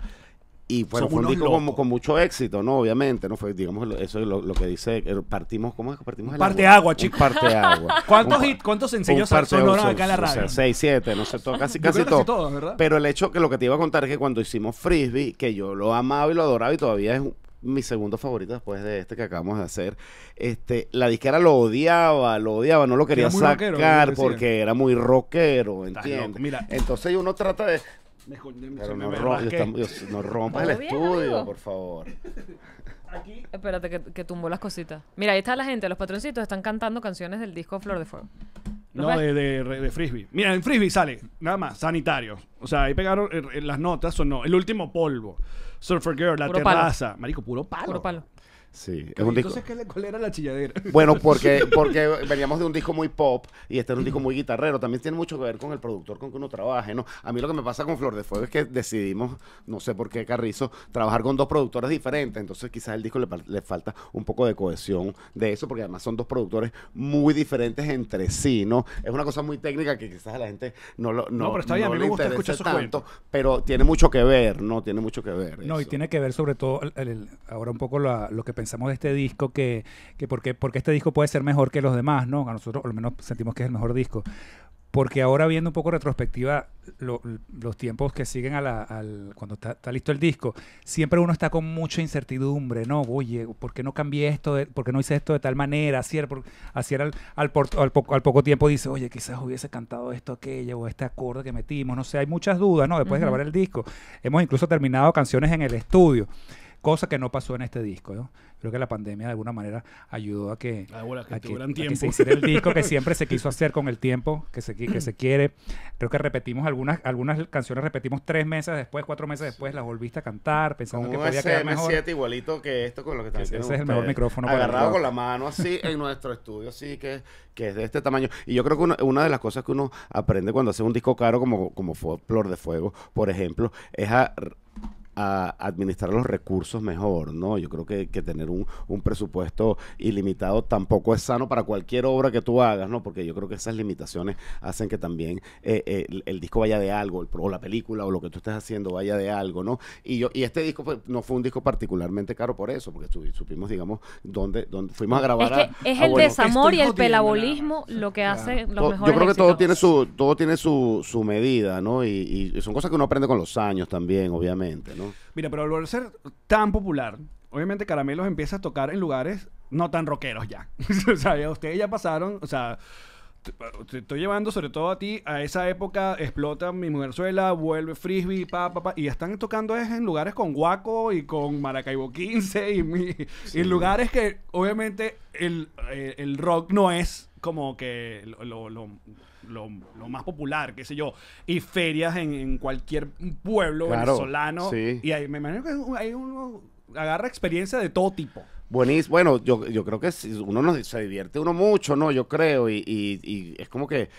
y fue un disco con, mucho éxito, ¿no? Obviamente, ¿no? Fue, digamos, eso es lo, que dice, eh, partimos, ¿cómo es? que Partimos el parte agua, chicos. Parte agua. [LAUGHS] ¿Cuántos, hit, ¿Cuántos sencillos acá en la radio? seis, siete, no sé, casi, casi, todo. Pero el hecho que lo que te iba a contar es que cuando hicimos Frisbee, que yo lo amaba y lo adoraba y todavía es mi segundo favorito después de este que acabamos de hacer. Este, la disquera lo odiaba, lo odiaba, no lo quería sacar porque era muy rockero, ¿entiendes? Entonces uno trata de, no, me rompas el estudio, por favor. Espérate, que, tumbó las cositas. Mira, ahí está la gente, los patroncitos están cantando canciones del disco Flor de Fuego. No, de, de, frisbee. Mira, en frisbee sale, nada más, sanitario. O sea, ahí pegaron eh, las notas, o no El último polvo. Surfer Girl, la terraza. Marico, puro palo. Puro palo. Sí, Entonces, ¿qué le- ¿cuál era la chilladera? [LAUGHS] Bueno, porque, [LAUGHS] porque veníamos de un disco muy pop y este es un disco muy guitarrero. También tiene mucho que ver con el productor con que uno trabaje, ¿no? A mí lo que me pasa con Flor de Fuego es que decidimos, no sé por qué Carrizo, trabajar con dos productores diferentes. Entonces quizás el disco le, falta un poco de cohesión de eso, porque además son dos productores muy diferentes entre sí, ¿no? Es una cosa muy técnica que quizás a la gente no lo no, pero está bien, me gusta escuchar su tanto, pero tiene mucho que ver, ¿no? Tiene mucho que ver. No, y tiene que ver sobre todo, ahora un poco lo que pensamos de este disco, que, que porque, porque este disco puede ser mejor que los demás, ¿no? A nosotros al menos sentimos que es el mejor disco. Porque ahora viendo un poco retrospectiva los tiempos que siguen a la, al, cuando está, listo el disco, siempre uno está con mucha incertidumbre, ¿no? Oye, ¿por qué no cambié esto? ¿Por qué no hice esto de tal manera? Así, era, al, al, poco, tiempo dice, oye, quizás hubiese cantado esto, aquello, o este acorde que metimos, no sé, hay muchas dudas, ¿no? Después de grabar el disco, hemos incluso terminado canciones en el estudio cosa que no pasó en este disco. Creo que la pandemia de alguna manera ayudó a que, ah, a que, se hiciera el disco que siempre se quiso [LAUGHS] hacer con el tiempo que se, que se quiere. Creo que repetimos algunas, algunas canciones, repetimos tres meses después, cuatro meses después, las volviste a cantar pensando que podía 7 igualito que esto con lo que están haciendo Ese es el mejor micrófono. Agarrado con la mano así en nuestro estudio, así que, que es de este tamaño. Y yo creo que una, de las cosas que uno aprende cuando hace un disco caro como, como Flor de Fuego, por ejemplo, es a a administrar los recursos mejor, ¿no? Yo creo que, tener un, presupuesto ilimitado tampoco es sano para cualquier obra que tú hagas, ¿no? Porque yo creo que esas limitaciones hacen que también eh, eh, el, disco vaya de algo, o la película o lo que tú estés haciendo vaya de algo, ¿no? Y yo y este disco pues, no fue un disco particularmente caro por eso, porque supimos, digamos, dónde, dónde fuimos a grabar. Es, que es el desamor y el pelabolismo lo que hace los Yo creo que todo tiene su todo tiene su, medida, ¿no? y son cosas que uno aprende con los años también, obviamente, ¿no? Mira, pero al volver ser tan popular, obviamente Caramelos empieza a tocar en lugares no tan rockeros ya. [LAUGHS] o sea, ustedes ya pasaron, o sea, te estoy llevando sobre todo a ti, a esa época explota mi mujerzuela, vuelve frisbee, pa, y están tocando en lugares con Guaco y con Maracaibo 15 y, lugares que obviamente el eh, rock no es como que lo, lo, lo, más popular, qué sé yo, y ferias en, cualquier pueblo venezolano. Y me imagino que hay uno agarra experiencia de todo tipo. Buenísimo. Bueno, yo, creo que uno se divierte uno mucho, ¿no? Yo creo. y es como que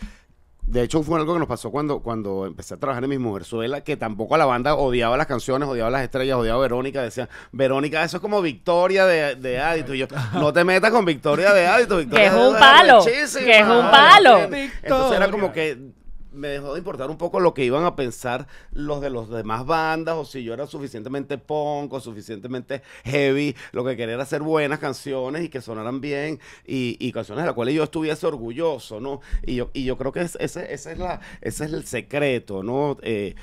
de hecho, fue algo que nos pasó cuando, cuando empecé a trabajar en Mis Mujerzuela, que tampoco a la banda odiaba las canciones, odiaba las estrellas, odiaba a Verónica. decía Verónica, eso es como Victoria de, de Y yo, no te metas con Victoria de Adito. Victoria que es un palo. Que es un palo. Entonces era como que me dejó de importar un poco lo que iban a pensar los de los demás bandas o si yo era suficientemente punk o suficientemente heavy. Lo que quería era hacer buenas canciones y que sonaran bien y, canciones de las cuales yo estuviese orgulloso, ¿no? Y yo, y yo creo que ese, es la, ese es el secreto, ¿no? Eh,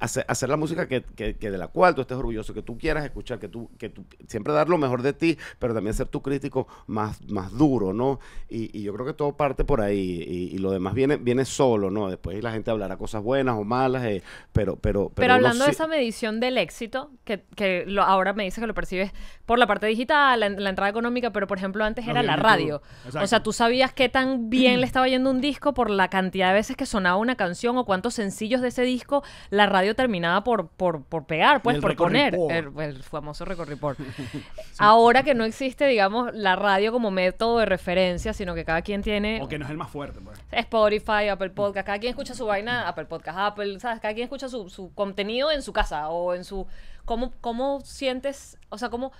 hacer, la música que, de la cual tú estés orgulloso, que tú quieras escuchar, que tú, que tú siempre dar lo mejor de ti, pero también ser tu crítico más, más duro, ¿no? Y, yo creo que todo parte por ahí y, lo demás viene, viene solo, ¿no? Después la gente hablará cosas buenas o malas, eh, pero, pero, pero... hablando de esa medición del éxito, que, ahora me dices que lo percibes por la parte digital, la, entrada económica, pero por ejemplo antes era la radio. O sea, tú sabías qué tan bien le estaba yendo un disco por la cantidad de veces que sonaba una canción o cuántos sencillos de ese disco la radio terminada por, por, pegar, pues, por poner el, famoso record report. Ahora que no existe, digamos, la radio como método de referencia, sino que cada quien tiene... O que no es el más fuerte, pues. Spotify, Apple Podcast, cada quien escucha su vaina, Apple Podcast, Apple, ¿sabes? Cada quien escucha su, contenido en su casa o en su... ¿Cómo, cómo sientes, o sea, cómo...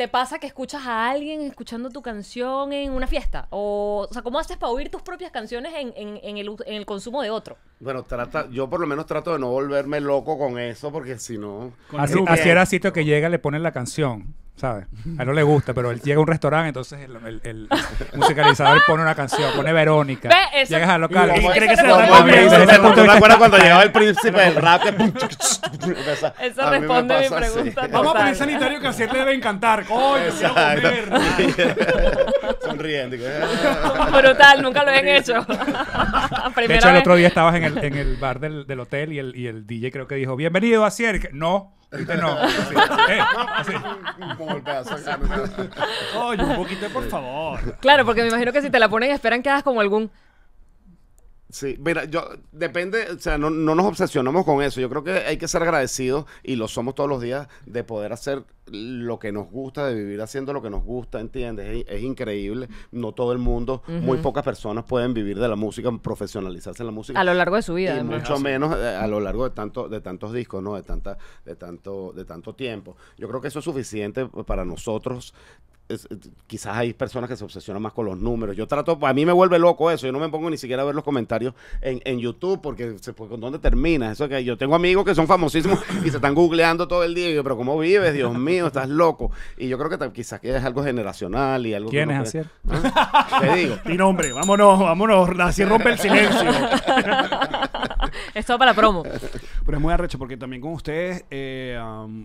¿Te pasa que escuchas a alguien escuchando tu canción en una fiesta? O, o sea, ¿cómo haces para oír tus propias canciones en, en, el, en el, consumo de otro? Bueno, trata, yo por lo menos trato de no volverme loco con eso, porque si no... Así, así era que llega, le ponen la canción. ¿sabes? A él no le gusta, pero él llega a un restaurante, entonces el, el, musicalizador pone una canción, pone Verónica. llegas al local y, cree que se cuando llegaba el príncipe del rap? [LAUGHS] eso responde mi pregunta. Vamos a poner sanitario que así te debe encantar. ¡Coño, [LAUGHS] Sonriendo. Ah". Brutal, nunca lo habían hecho. [LAUGHS] de hecho, el otro día estabas en el, bar del, del hotel y el, y el DJ creo que dijo, bienvenido a Cier. No. Este no. [LAUGHS] Así, eh, un poquito, por favor. Claro, porque me imagino que si te la ponen esperan que hagas como algún... Sí, mira, yo depende, o sea, no, no nos obsesionamos con eso. Yo creo que hay que ser agradecidos y lo somos todos los días de poder hacer lo que nos gusta, de vivir haciendo lo que nos gusta, ¿entiendes? Es, increíble. No todo el mundo, muy pocas personas pueden vivir de la música, profesionalizarse en la música. A lo largo de su vida. Y mucho menos eh, a lo largo de, tanto, de tantos discos, ¿no? De, tanta, de, tanto, de tanto tiempo. Yo creo que eso es suficiente para nosotros eh, quizás hay personas que se obsesionan más con los números. Yo trato, a mí me vuelve loco eso. Yo no me pongo ni siquiera a ver los comentarios en, en YouTube porque se, pues, ¿dónde termina? Eso que yo tengo amigos que son famosísimos y se están googleando todo el día. pero ¿cómo vives? Dios mío estás loco. Y yo creo que quizás que es algo generacional y algo. ¿Quién que es ¿Ah? Te digo. Mi [LAUGHS] nombre, vámonos, vámonos, así rompe el silencio. [LAUGHS] Esto para promo. Pero es muy arrecho porque también con ustedes eh,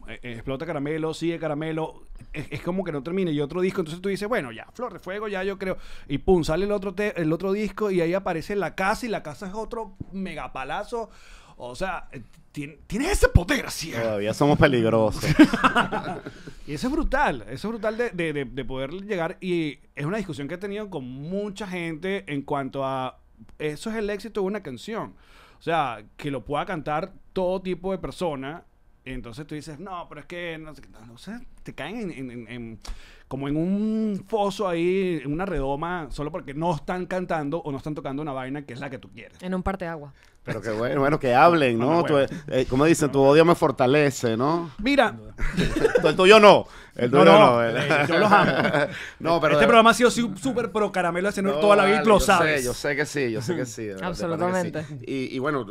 eh, eh, explota caramelo, sigue caramelo. Es, como que no termine. y otro disco. Entonces tú dices, bueno, ya, Flor de Fuego, ya yo creo. Y pum, sale el otro, el otro disco y ahí aparece La Casa y La Casa es otro megapalazo. O sea, eh, tienes tiene ese poder, ¿sí? Todavía somos peligrosos. [LAUGHS] y eso es brutal, eso es brutal de, poder llegar. Y es una discusión que he tenido con mucha gente en cuanto a, eso es el éxito de una canción. O sea, que lo pueda cantar todo tipo de persona. Entonces tú dices, no, pero es que, no, sé, te caen en, como en un foso ahí, en una redoma, solo porque no están cantando o no están tocando una vaina que es la que tú quieres. En un parte de agua. Pero que bueno, bueno, que hablen, ¿no? Eh, eh, como dicen, tu odio me fortalece, ¿no? Mira. [LAUGHS] el tuyo no. El tuyo no. Eh, yo los amo. [LAUGHS] no, este programa ha sido súper pro caramelo de toda la vida lo yo Sé, yo sé que sí, yo sé que sí. Absolutamente. Y, y, bueno,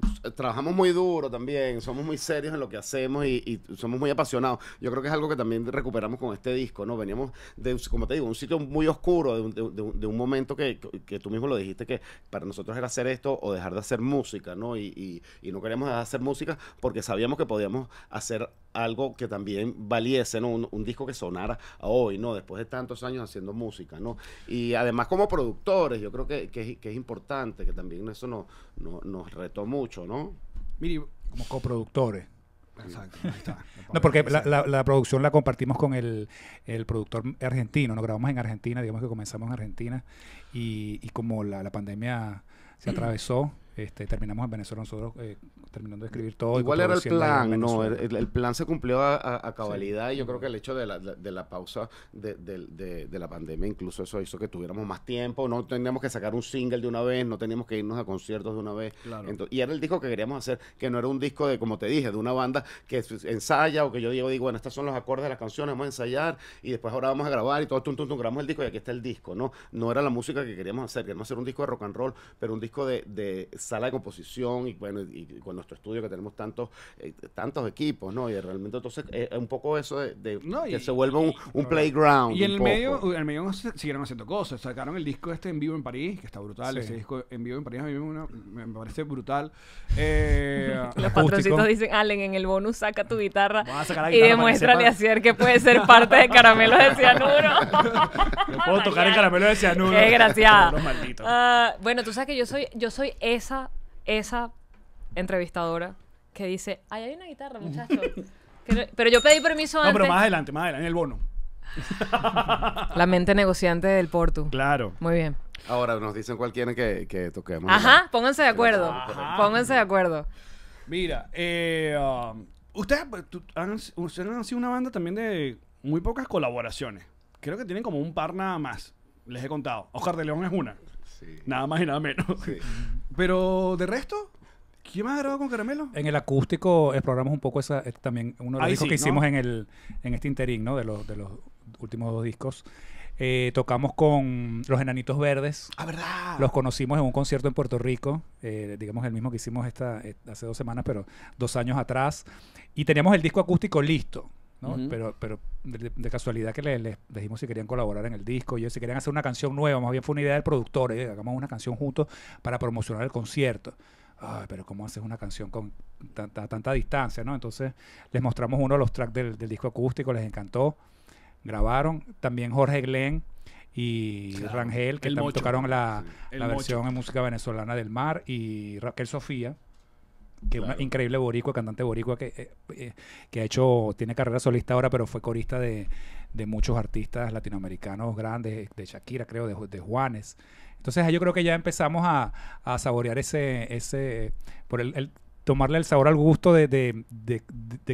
pues, trabajamos muy duro también, somos muy serios en lo que hacemos y, somos muy apasionados. Yo creo que es algo que también recuperamos con este disco, ¿no? Veníamos de, como te digo, un sitio muy oscuro, de un, de momento que, que, tú mismo lo dijiste, que para nosotros era hacer esto o dejar de hacer música, ¿no? Y, y, y no queríamos dejar de hacer música porque sabíamos que podíamos hacer algo que también valiese, ¿no? Un, disco que sonara hoy, ¿no? Después de tantos años haciendo música, ¿no? Y además como productores, yo creo que, es importante, que también eso no, nos retó mucho, ¿no? como coproductores. Exacto, [LAUGHS] No, porque la, producción la compartimos con el, el, productor argentino, nos grabamos en Argentina, digamos que comenzamos en Argentina, y, y como la, la pandemia se atravesó, este, terminamos en Venezuela nosotros eh, terminando de escribir todo. Igual era el plan, no, el, plan se cumplió a, cabalidad y yo creo que el hecho de la, de la pausa de, la pandemia, incluso eso hizo que tuviéramos más tiempo, no teníamos que sacar un single de una vez, no teníamos que irnos a conciertos de una vez. y era el disco que queríamos hacer, que no era un disco de, como te dije, de una banda que ensaya o que yo digo, digo, bueno, estos son los acordes de las canciones, vamos a ensayar y después ahora vamos a grabar y todo, tum, grabamos el disco y aquí está el disco, ¿no? No era la música que queríamos hacer, que no hacer un disco de rock and roll, pero un disco de, sala de composición y bueno, y, y cuando nuestro estudio que tenemos tantos, eh, tantos equipos, ¿no? Y realmente entonces es eh, un poco eso de, que se vuelva un, un, playground. Y en el medio, en el medio siguieron haciendo cosas. Sacaron el disco este en vivo en París, que está brutal. Ese disco en vivo en París a mí me parece brutal. [LAUGHS] Eh, Los patroncitos dicen, Allen, en el bonus saca tu guitarra, y demuéstrale a Cier que puede ser parte de Caramelos de Cianuro. [LAUGHS] puedo tocar en Caramelos de Cianuro. Qué desgraciada. Ah, bueno, tú sabes que yo soy, yo soy esa, esa entrevistadora que dice, ay, hay una guitarra, muchacho. Pero, yo pedí permiso antes. No, pero más adelante, más adelante, en el bono. [LAUGHS] La mente negociante del Portu. Claro. Muy bien. Ahora nos dicen cualquiera que, que toquemos. Ajá, pónganse de acuerdo. Pónganse de acuerdo. Mira, eh, um, ustedes, pues, han, han sido una banda también de muy pocas colaboraciones. Creo que tienen como un par nada más. Les he contado. Oscar de León es una. Nada más y nada menos. Pero de resto, ¿Qué más grabado con Caramelo? En el acústico exploramos un poco esa, eh, también uno de los discos que hicimos en, el, en este interín, ¿no? De los, de los últimos dos discos. Eh, tocamos con los Enanitos Verdes. Ah, ¿verdad? Los conocimos en un concierto en Puerto Rico, eh, digamos el mismo que hicimos esta, hace dos semanas, pero dos años atrás. Y teníamos el disco acústico listo, ¿no? Pero, pero de, casualidad que les, dijimos si querían colaborar en el disco, y si querían hacer una canción nueva, más bien fue una idea del productor, hagamos una canción juntos para promocionar el concierto ay, pero ¿cómo haces una canción con tanta, distancia? ¿no? Entonces les mostramos uno de los tracks del, disco acústico, les encantó. Grabaron también Jorge Glenn y Rangel, que también tocaron la, versión en música venezolana del mar, y Raquel Sofía, que es una increíble boricua, cantante boricua que, eh, eh, que ha hecho, tiene carrera solista ahora, pero fue corista de, muchos artistas latinoamericanos grandes, de Shakira, creo, de Juanes. Entonces yo creo que ya empezamos a, a saborear ese, ese por el, el tomarle el sabor al gusto de, de, de,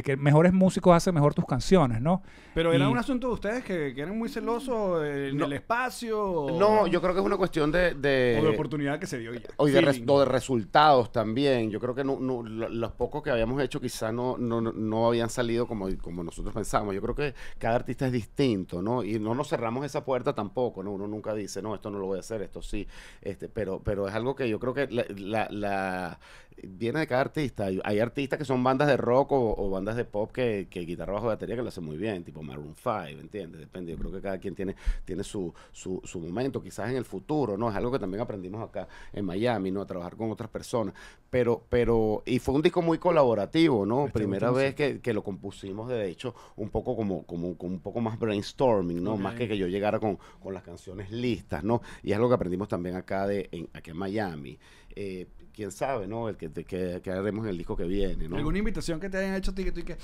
que mejores músicos hacen mejor tus canciones, ¿no? Pero era un asunto de ustedes que, eran muy celosos eh, en el espacio. No, yo creo que es una cuestión de... o de oportunidad que se dio ya. O de, resultados también. Yo creo que los pocos que habíamos hecho quizás no, no, habían salido como, como nosotros pensábamos. Yo creo que cada artista es distinto, ¿no? Y no nos cerramos esa puerta tampoco, ¿no? Uno nunca dice, no, esto no lo voy a hacer, esto sí. Este, pero, pero es algo que yo creo que la, la viene de cada artista. Hay, artistas que son bandas de rock o, bandas de pop que, que, guitarra, bajo, batería que lo hacen muy bien, tipo Maroon 5, ¿entiendes? Depende, yo creo que cada quien tiene, tiene su, su, momento, quizás en el futuro, ¿no? Es algo que también aprendimos acá en Miami, ¿no? A trabajar con otras personas. Pero, pero, y fue un disco muy colaborativo, ¿no? Primera vez que, lo compusimos, de hecho, un poco como, como, como un poco más brainstorming, ¿no? Más que que yo llegara con, las canciones listas, ¿no? Y es algo que aprendimos también acá de, en, aquí en Miami. Eh, quién sabe, ¿no? El que que, que, haremos en el disco que viene, ¿Alguna invitación que te hayan hecho a tú y que...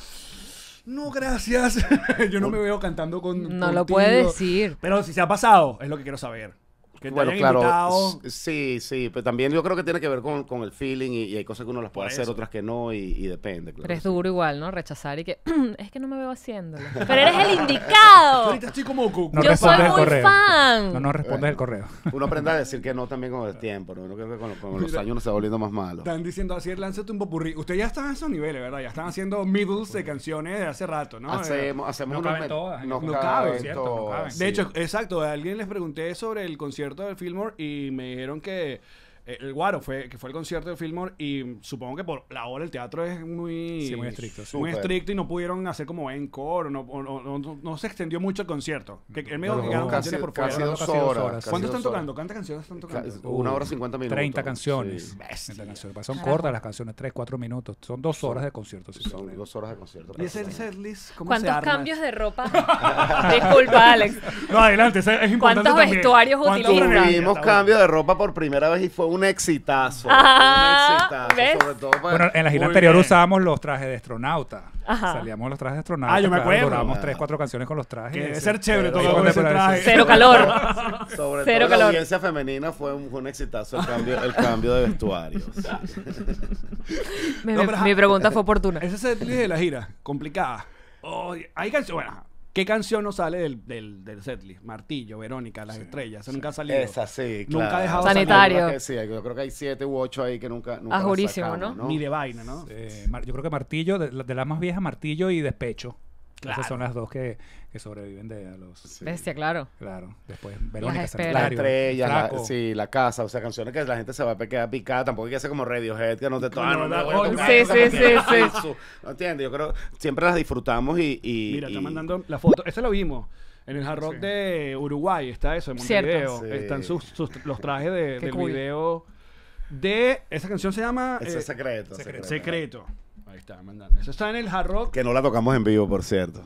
No, gracias. [LAUGHS] Yo no me veo cantando con. No lo puede decir. Pero si se ha pasado, es lo que quiero saber. Que te bueno, claro. Sí, sí, pero también yo creo que tiene que ver con, el feeling y, hay cosas que uno las puede hacer, otras que no y, depende. Claro. Pero es duro igual, ¿no? Rechazar y que [CLEARS THROAT] es que no me veo haciéndolo. [LAUGHS] pero eres el indicado. Ahorita estoy como no yo soy muy correo. fan. No respondes el correo. uno aprende a [LAUGHS] decir que no también con el tiempo, ¿no? Uno creo que con, los años nos se volviendo más malo. Están diciendo así, lánzate un popurrí. Ustedes ya están a esos niveles, ¿verdad? Ya están haciendo middles de canciones de hace rato, ¿no? Hacemos, hacemos no caben No, cabe, De hecho, exacto, alguien les pregunté sobre el concierto todo el Fillmore y me dijeron que el Guaro, fue, que fue el concierto de Fillmore, y supongo que por la hora el teatro es muy, muy estricto. Muy estricto y no pudieron hacer como encore, no, no, no, se extendió mucho el concierto. él me que quedaron canciones por fuera. Casi dos horas. ¿Cuánto están tocando? ¿Cuántas canciones están tocando? Una hora cincuenta minutos. Treinta canciones. Son cortas las canciones, tres, cuatro minutos. Son dos horas de concierto. Sí, son dos horas de concierto. ¿Y ese setlist ¿Cuántos se cambios de ropa? [LAUGHS] Disculpa, Alex. No, adelante, es importante ¿Cuántos vestuarios utilizan? Tuvimos cambio de ropa por primera vez y fue un exitazo. Ah, un exitazo. Sobre todo Bueno, en la gira anterior usábamos los trajes de astronauta. Salíamos los trajes de astronauta. Ah, yo me acuerdo. Durábamos tres, cuatro canciones con los trajes. ser chévere todo con ese traje. Cero calor. [LAUGHS] Sobre la audiencia femenina fue un, un exitazo el cambio, el cambio, de vestuario. [LAUGHS] mi, pregunta fue oportuna. Esa es el de la gira, complicada. hay canciones. Bueno, ¿Qué canción no sale del, del, del setlist? Martillo, Verónica, Las Estrellas. Eso nunca ha salido. Esa sí, claro. Nunca ha Sanitario. Sí, yo creo que hay siete u ocho ahí que nunca. nunca jurísimo, ah, ¿no? Ni de vaina, ¿no? Eh, yo creo que Martillo, de, de la más vieja, Martillo y Despecho. Esas son las dos que, sobreviven de los... Bestia, claro. Claro. Después Verónica Las La estrella, sí, la casa. O sea, canciones que la gente se va a quedar picada. Tampoco hay que hacer como Radiohead, que no te toman No, sí, sí, sí, ¿No entiendes? Yo creo siempre las disfrutamos y... y Mira, está mandando la foto. Eso lo vimos. En el Hard Rock de Uruguay está eso, en Montevideo. Sí. Están sus, los trajes de, del video de... Esa canción se llama... Ese eh, secreto. Secreto. Ahí está, mandando. Eso está en el Hard Rock. Que no la tocamos en vivo, por cierto.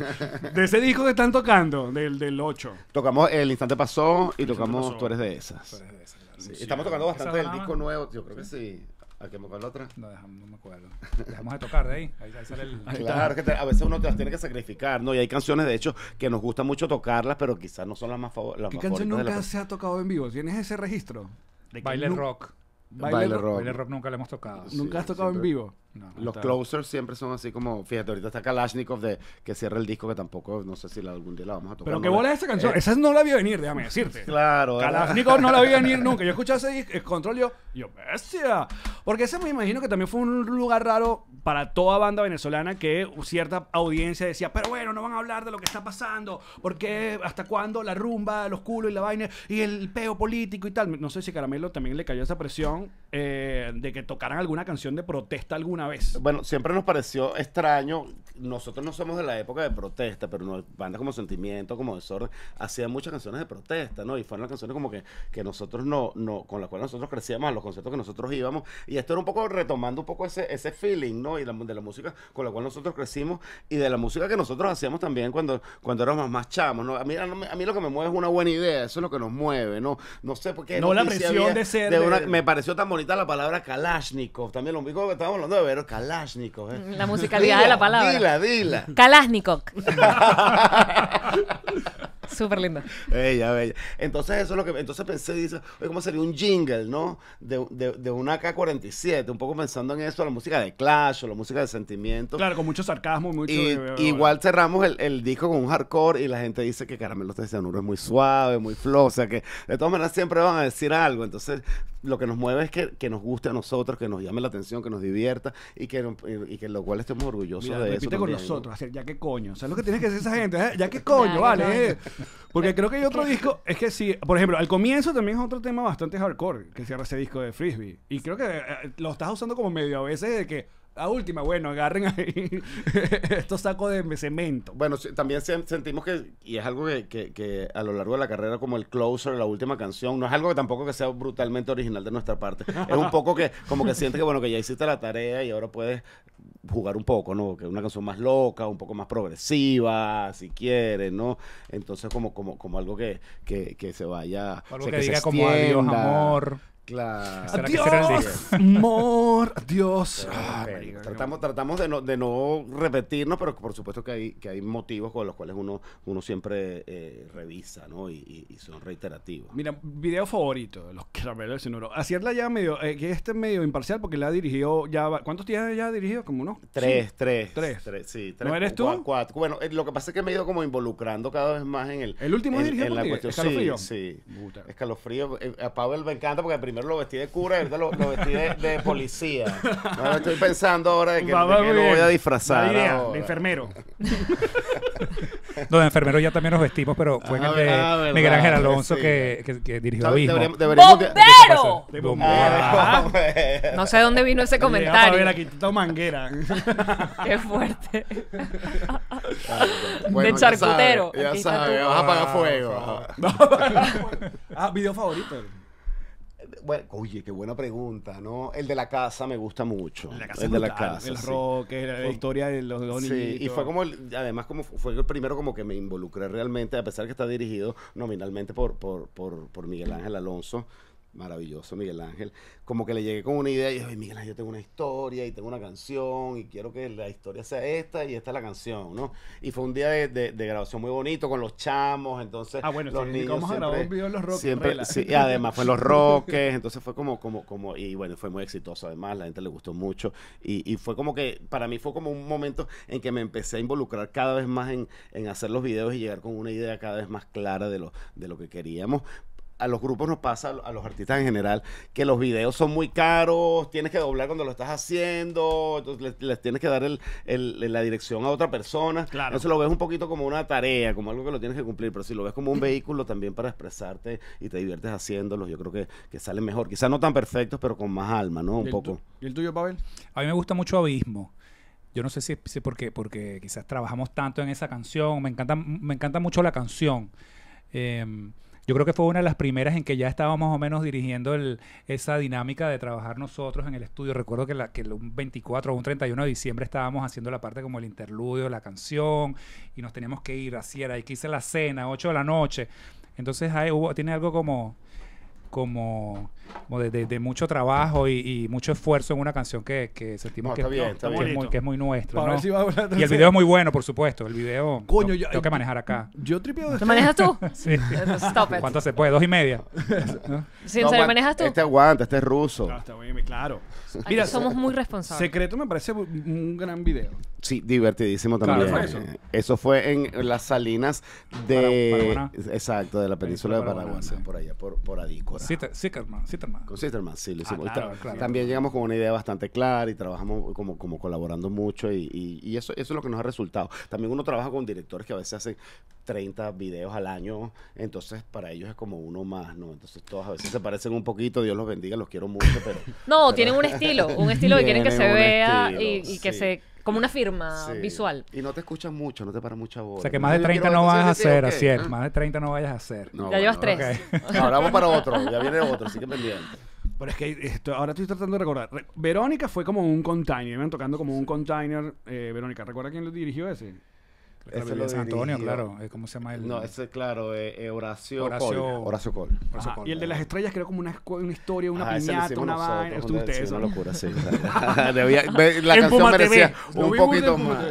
[LAUGHS] de ese disco que están tocando, del, del 8. Tocamos El Instante Pasó y tocamos Tú eres de esas. Eres de esas Estamos tocando bastante del disco nuevo, yo creo que sí. ¿A que me la otra? No, no me acuerdo. Dejamos de tocar de ahí. Ahí, sale el. claro, que a veces uno te las tiene que sacrificar, ¿no? Y hay canciones, de hecho, que nos gusta mucho tocarlas, pero quizás no son las más, favoritas. ¿Qué canción nunca se ha tocado en vivo? ¿Tienes ese registro? De Baile Rock. Baile, rock. Baile rock nunca la hemos tocado. ¿Nunca has tocado en vivo? los closers siempre son así como, fíjate, ahorita está Kalashnikov de que cierra el disco que tampoco, no sé si la, algún día la vamos a tocar. Pero qué bola esa canción, eh, esa no la vi venir, déjame [LAUGHS] decirte. Claro. Kalashnikov no la vi venir nunca. Yo [LAUGHS] escuché ese disco, control yo, yo bestia. Porque ese me imagino que también fue un lugar raro para toda banda venezolana que cierta audiencia decía, pero bueno, no van a hablar de lo que está pasando, porque hasta cuándo la rumba, los culos y la vaina y el peo político y tal. No sé si Caramelo también le cayó esa presión eh, de que tocaran alguna canción de protesta alguna bueno, siempre nos pareció extraño. Nosotros no somos de la época de protesta, pero no, bandas como Sentimiento, como Desorden, hacían muchas canciones de protesta, ¿no? Y fueron las canciones como que, que nosotros no, no, con las cuales nosotros crecíamos, los conceptos que nosotros íbamos. Y esto era un poco retomando un poco ese, ese feeling, ¿no? Y de la música con la cual nosotros crecimos y de la música que nosotros hacíamos también cuando, cuando éramos más chamos, ¿no? A mí, a, mí lo que me mueve es una buena idea, eso es lo que nos mueve, ¿no? No sé por qué. No la presión de ser. Me pareció tan bonita la palabra Kalashnikov, también lo mismo que estábamos hablando de pero Kalashnikov. ¿eh? La musicalidad de la palabra. Dila, dila. Kalashnikov. [LAUGHS] Súper linda. Bella, bella. Entonces, eso es lo que. Entonces pensé, dice, oye, ¿cómo sería un jingle, no? De, de, de una K-47, un poco pensando en eso, la música de Clash o la música de sentimiento. Claro, con mucho sarcasmo, mucho. Y, igual cerramos el, disco con un hardcore y la gente dice que Caramelo de Cianuro es muy suave, muy flow. o sea que de todas maneras siempre van a decir algo. Entonces, lo que nos mueve es que, nos guste a nosotros, que nos llame la atención, que nos divierta y que, y, que lo cual estemos orgullosos de repite eso. Repite con nosotros, hacer ya qué coño. O sea, lo que tienes que decir esa gente, eh? ya que coño, vale. Eh. Porque creo que hay otro disco, es que si por ejemplo, al comienzo también es otro tema bastante hardcore que cierra ese disco de Frisbee. Y creo que eh, eh, lo estás usando como medio a veces de que a última, bueno, agarren ahí [LAUGHS] estos sacos de cemento. Bueno, también sentimos que, y es algo que, a lo largo de la carrera, como el closer, la última canción, no es algo que tampoco que sea brutalmente original de nuestra parte. Es un poco que, como que sientes que, bueno, que ya hiciste la tarea y ahora puedes jugar un poco, ¿no? Que una canción más loca, un poco más progresiva, si quieres, ¿no? Entonces, como, como, como algo que, que, que se vaya. Algo que, diga como adiós, amor. Claro. Adiós, amor, Dios. Ah, tratamos tratamos de, no, de no repetirnos, pero por supuesto que hay, que hay motivos con los cuales uno, uno siempre eh, revisa, ¿no? Y, son reiterativos. Mira, video favorito, De Los Caramelos del es Hacerla ya medio, eh, que este medio imparcial porque la dirigió ya, ¿cuántos días ya ha dirigido? Como uno Tres, tres, tres. Tres, sí. Tres, ¿No eres tú? Cuatro, Bueno, eh, lo que pasa es que me he ido como involucrando cada vez más en el... El último en, la Escalofrío. Sí, Escalofrío. a Pavel me encanta porque primero lo vestí de cura y lo, vestí de, policía. Ahora estoy pensando ahora de que, lo voy a disfrazar. de enfermero. No, de enfermero ya también nos vestimos, pero fue en ah, el de ah, Miguel Ángel Alonso que, que, que, dirigió Deberíamos, deberíamos, ¡Bombero! De, bombero. no sé dónde vino ese comentario. ver, aquí está manguera. [LAUGHS] Qué fuerte. de charcutero. Ya sabes, vas a apagar ah, fuego. [LAUGHS] ah, video favorito bueno, oye, qué buena pregunta, ¿no? El de la casa me gusta mucho. La casa el de la casa. El rock, la historia de los, los Sí, y fue como, además, como fue el primero como que me involucré realmente, a pesar que está dirigido nominalmente por, por, por, por Miguel Ángel Alonso Maravilloso, Miguel Ángel. Como que le llegué con una idea y dije, Miguel Ángel, yo tengo una historia y tengo una canción y quiero que la historia sea esta y esta es la canción, ¿no? Y fue un día de, grabación muy bonito con los chamos, entonces... Ah, bueno, los vamos a grabar un video en los roques. Siempre, y además fue en los [LAUGHS] roques, entonces fue como, como, como, y bueno, fue muy exitoso además, la gente le gustó mucho y, y fue como que, para mí fue como un momento en que me empecé a involucrar cada vez más en, en hacer los videos y llegar con una idea cada vez más clara de lo, de lo que queríamos, a los grupos nos pasa, a los artistas en general, que los videos son muy caros, tienes que doblar cuando lo estás haciendo, entonces les, tienes que dar el, la dirección a otra persona. Claro. Entonces lo ves un poquito como una tarea, como algo que lo tienes que cumplir, pero si lo ves como un vehículo también para expresarte y te diviertes haciéndolos, yo creo que, que salen mejor. Quizás no tan perfectos, pero con más alma, ¿no? Un poco. ¿Y el tuyo, Pavel? A mí me gusta mucho Abismo. Yo no sé si, por porque, porque quizás trabajamos tanto en esa canción, me encanta, me encanta mucho la canción. Eh, yo creo que fue una de las primeras en que ya estábamos más o menos dirigiendo el, esa dinámica de trabajar nosotros en el estudio. Recuerdo que, la, que un 24 o un 31 de diciembre estábamos haciendo la parte como el interludio, la canción, y nos teníamos que ir a era, y que hice la cena, 8 de la noche. Entonces ahí hubo, tiene algo como como, de, mucho trabajo y, mucho esfuerzo en una canción que, sentimos que, es muy, nuestro. y el video es muy bueno, por supuesto. El video tengo que manejar acá. Yo ¿Lo manejas tú? [LAUGHS] sí. ¿Cuánto se puede? ¿Dos y media? [LAUGHS] ¿No? ¿se manejas tú? Este aguanta, este es ruso. claro. somos muy responsables. Secreto me parece un gran video. Sí, divertidísimo también. eso. fue en las salinas de... exacto, de la península de Paraguay, por allá, por, por sí Con sí, ah, También llegamos con una idea bastante clara y trabajamos como, como colaborando mucho y, eso, eso es lo que nos ha resultado. También uno trabaja con directores que a veces hacen 30 videos al año, entonces para ellos es como uno más, ¿no? Entonces todos a veces se parecen un poquito, Dios los bendiga, los quiero mucho, pero... No, tienen un estilo, un estilo que quieren que se vea y, que se como una firma visual. Y no te escuchan mucho, no te para mucha voz. O sea, que más de 30 no vas a hacer, así es. Más de 30 no vayas a hacer. Ya llevas tres. Ahora vamos para otro, ya viene otro, así pendiente. Pero es que esto, ahora estoy tratando de recordar. Verónica fue como un container, iban tocando como un container. Eh, Verónica, ¿recuerda quién lo dirigió ese? San Antonio, claro. Eh, ¿Cómo se llama él? No, ese, claro, eh, eh, Horacio, Horacio Col. Horacio y el de las estrellas, que era como una, historia, una piñata, una vaina. Estuvo usted eso. Una locura, sí. [LAUGHS] [LAUGHS] Debía, la canción merecía un poquito más. [LAUGHS]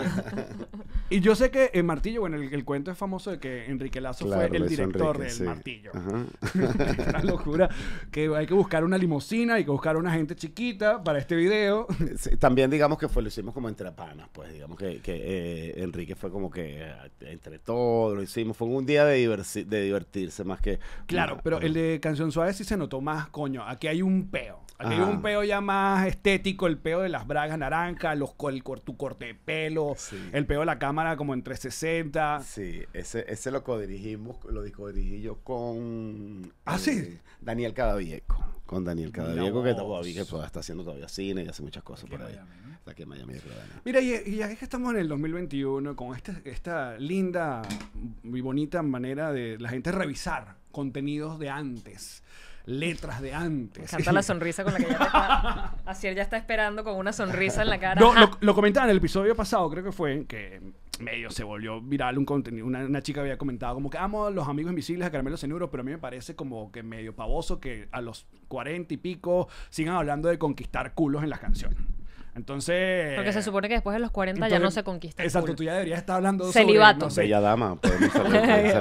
Y yo sé que el eh, Martillo, bueno, el, el, cuento es famoso de que Enrique Lazo fue el director del Martillo. es [LAUGHS] una locura. Que hay que buscar una limusina, hay que buscar una gente chiquita para este video. [LAUGHS] también digamos que lo hicimos como entre panas, pues digamos que, eh, Enrique fue como que eh, entre todos lo hicimos. Fue un día de, de divertirse más que... Claro, pero pues. el de Canción Suave sí se notó más, coño, aquí hay un peo. Aquí hay un peo ya más estético, el peo de las bragas naranjas, los, tu corte de pelo, el peo de la cámara como en 360. Sí, ese, ese lo codirigimos, lo codirigí yo con... ¿Ah, sí? Eh, Daniel Cadavieco. Con Daniel Cadavieco, que, todavía, está haciendo todavía cine y hace muchas cosas por ahí. Está aquí en Miami, Mira, y, es que estamos en el 2021 con esta, esta linda y bonita manera de la gente revisar contenidos de antes letras de antes. Me la [LAUGHS] sonrisa con la que ya está. él ya está esperando con una sonrisa en la cara. No, lo, comentaba en el episodio pasado, creo que fue, que medio se volvió viral un contenido. Una, chica había comentado como que amo los amigos invisibles a Carmelo Cenuro, pero a mí me parece como que medio pavoso que a los cuarenta y pico sigan hablando de conquistar culos en las canciones. Entonces. Porque se supone que después de los 40 ya no se conquista. Exacto, tú ya deberías estar hablando Celibato. sobre. Celibato. Bella dama.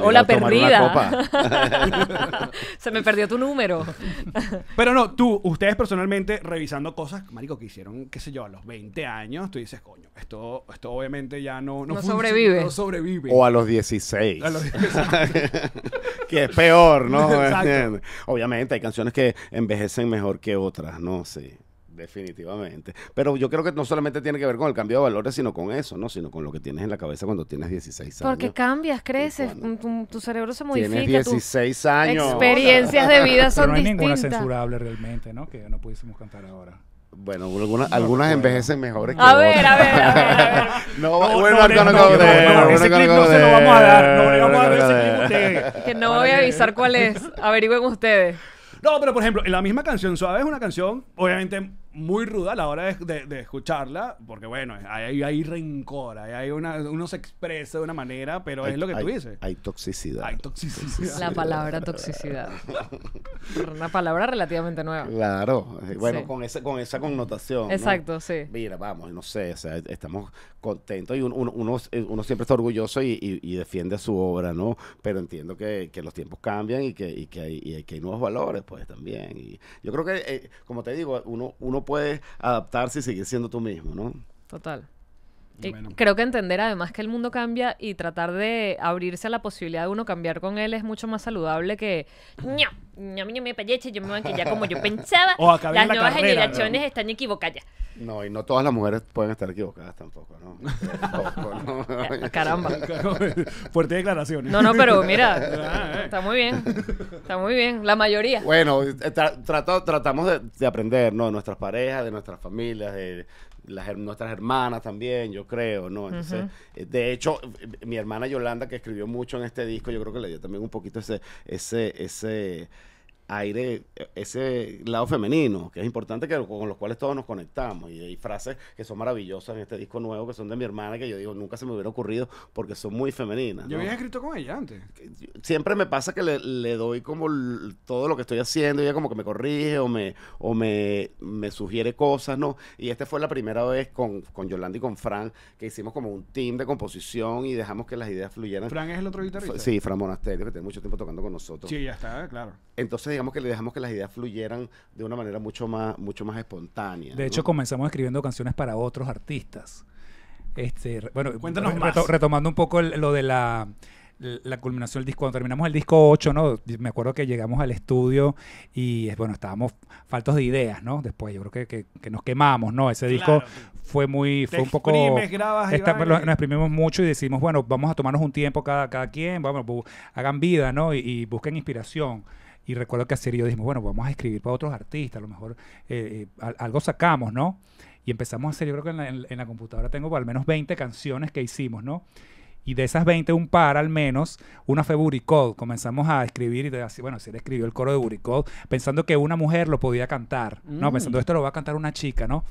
O la [LAUGHS] perdida. [LAUGHS] se me perdió tu número. [LAUGHS] Pero no, tú, ustedes personalmente, revisando cosas, marico, que hicieron, qué sé yo, a los 20 años, tú dices, coño, esto, esto obviamente ya no. No, sobrevive. sobrevive. O a los 16. A los 16. que es peor, ¿no? Exacto. Obviamente, hay canciones que envejecen mejor que otras, ¿no? Sí. Definitivamente. Pero yo creo que no solamente tiene que ver con el cambio de valores, sino con eso, ¿no? Sino con lo que tienes en la cabeza cuando tienes 16 años. Porque cambias, creces, tu, cerebro se modifica. Tienes 16 años. Experiencias de vida son distintas. no hay ninguna censurable realmente, ¿no? Que no pudiésemos cantar ahora. Bueno, algunas, algunas envejecen mejores que a ver, A ver, a ver, a ver. [LAUGHS] No, no, no, no, vamos a dar. [LAUGHS] No vamos a Que no voy a avisar cuál es. Averigüen ustedes. No, pero por ejemplo, la misma canción suave es una canción, obviamente muy ruda a la hora de, escucharla, porque bueno, hay, hay rencor, hay, una, uno se expresa de una manera, pero es lo que tú dices. Hay toxicidad. Hay toxicidad. La palabra toxicidad. [LAUGHS] una palabra relativamente nueva. Claro, eh, bueno, con, ese, con esa connotación. Exacto, sí. Mira, vamos, no sé, o sea, estamos contentos y uno, uno, eh, uno siempre está orgulloso y, y, defiende su obra, ¿no? Pero entiendo que, los tiempos cambian y que, y que, hay, nuevos valores, pues también. Y yo creo que, eh, como te digo, uno, uno puedes adaptarse y seguir siendo tú mismo, ¿no? Total. Eh, creo que entender además que el mundo cambia y tratar de abrirse a la posibilidad de uno cambiar con él es mucho más saludable que ña, pelleche, yo me voy a como yo pensaba. las nuevas generaciones están equivocadas. No, y no todas las mujeres pueden estar equivocadas tampoco, ¿no? [LAUGHS] Ah, caramba. [LAUGHS] Fuerte declaración. No, no, pero mira, [LAUGHS] ah, eh. está muy bien. Está muy bien, la mayoría. Bueno, eh, tratamos de, de, aprender, ¿no? De nuestras parejas, de nuestras familias, de, las, nuestras hermanas también, yo creo, ¿no? Entonces, eh, de hecho, mi hermana Yolanda, que escribió mucho en este disco, yo creo que le dio también un poquito ese, ese, ese aire, ese lado femenino, que es importante, que con los cuales todos nos conectamos. Y hay frases que son maravillosas en este disco nuevo, que son de mi hermana, que yo digo, nunca se me hubiera ocurrido porque son muy femeninas. Yo había escrito con ella antes. Siempre me pasa que le, doy como todo lo que estoy haciendo, y ella como que me corrige o me, o me, sugiere cosas, ¿no? Y esta fue la primera vez con, con Yolanda y con Fran, que hicimos como un team de composición y dejamos que las ideas fluyeran. Fran es el otro guitarrista. sí, Fran Monasterio, que tiene mucho tiempo tocando con nosotros. Sí, ya está, claro. Entonces digamos que le dejamos que las ideas fluyeran de una manera mucho más, mucho más espontánea. De hecho, comenzamos escribiendo canciones para otros artistas. Este, bueno, cuéntanos retomando un poco lo de la culminación del disco, cuando terminamos el disco 8, ¿no? Me acuerdo que llegamos al estudio y, bueno, estábamos faltos de ideas, ¿no? Después yo creo que, que, nos quemamos, ¿no? Ese disco fue muy, fue un poco... nos exprimimos mucho y decimos, bueno, vamos a tomarnos un tiempo cada, cada quien, vamos, hagan vida, ¿no? y busquen inspiración. Y recuerdo que hacer yo dijimos, bueno, vamos a escribir para otros artistas, a lo mejor eh, eh, algo sacamos, ¿no? Y empezamos a hacer, yo creo que en la, computadora tengo al menos 20 canciones que hicimos, ¿no? Y de esas 20, un par al menos, una fue Buricol. Comenzamos a escribir y bueno, si él escribió el coro de Buricol, pensando que una mujer lo podía cantar, ¿no? Mm. Pensando, esto lo va a cantar una chica, ¿no?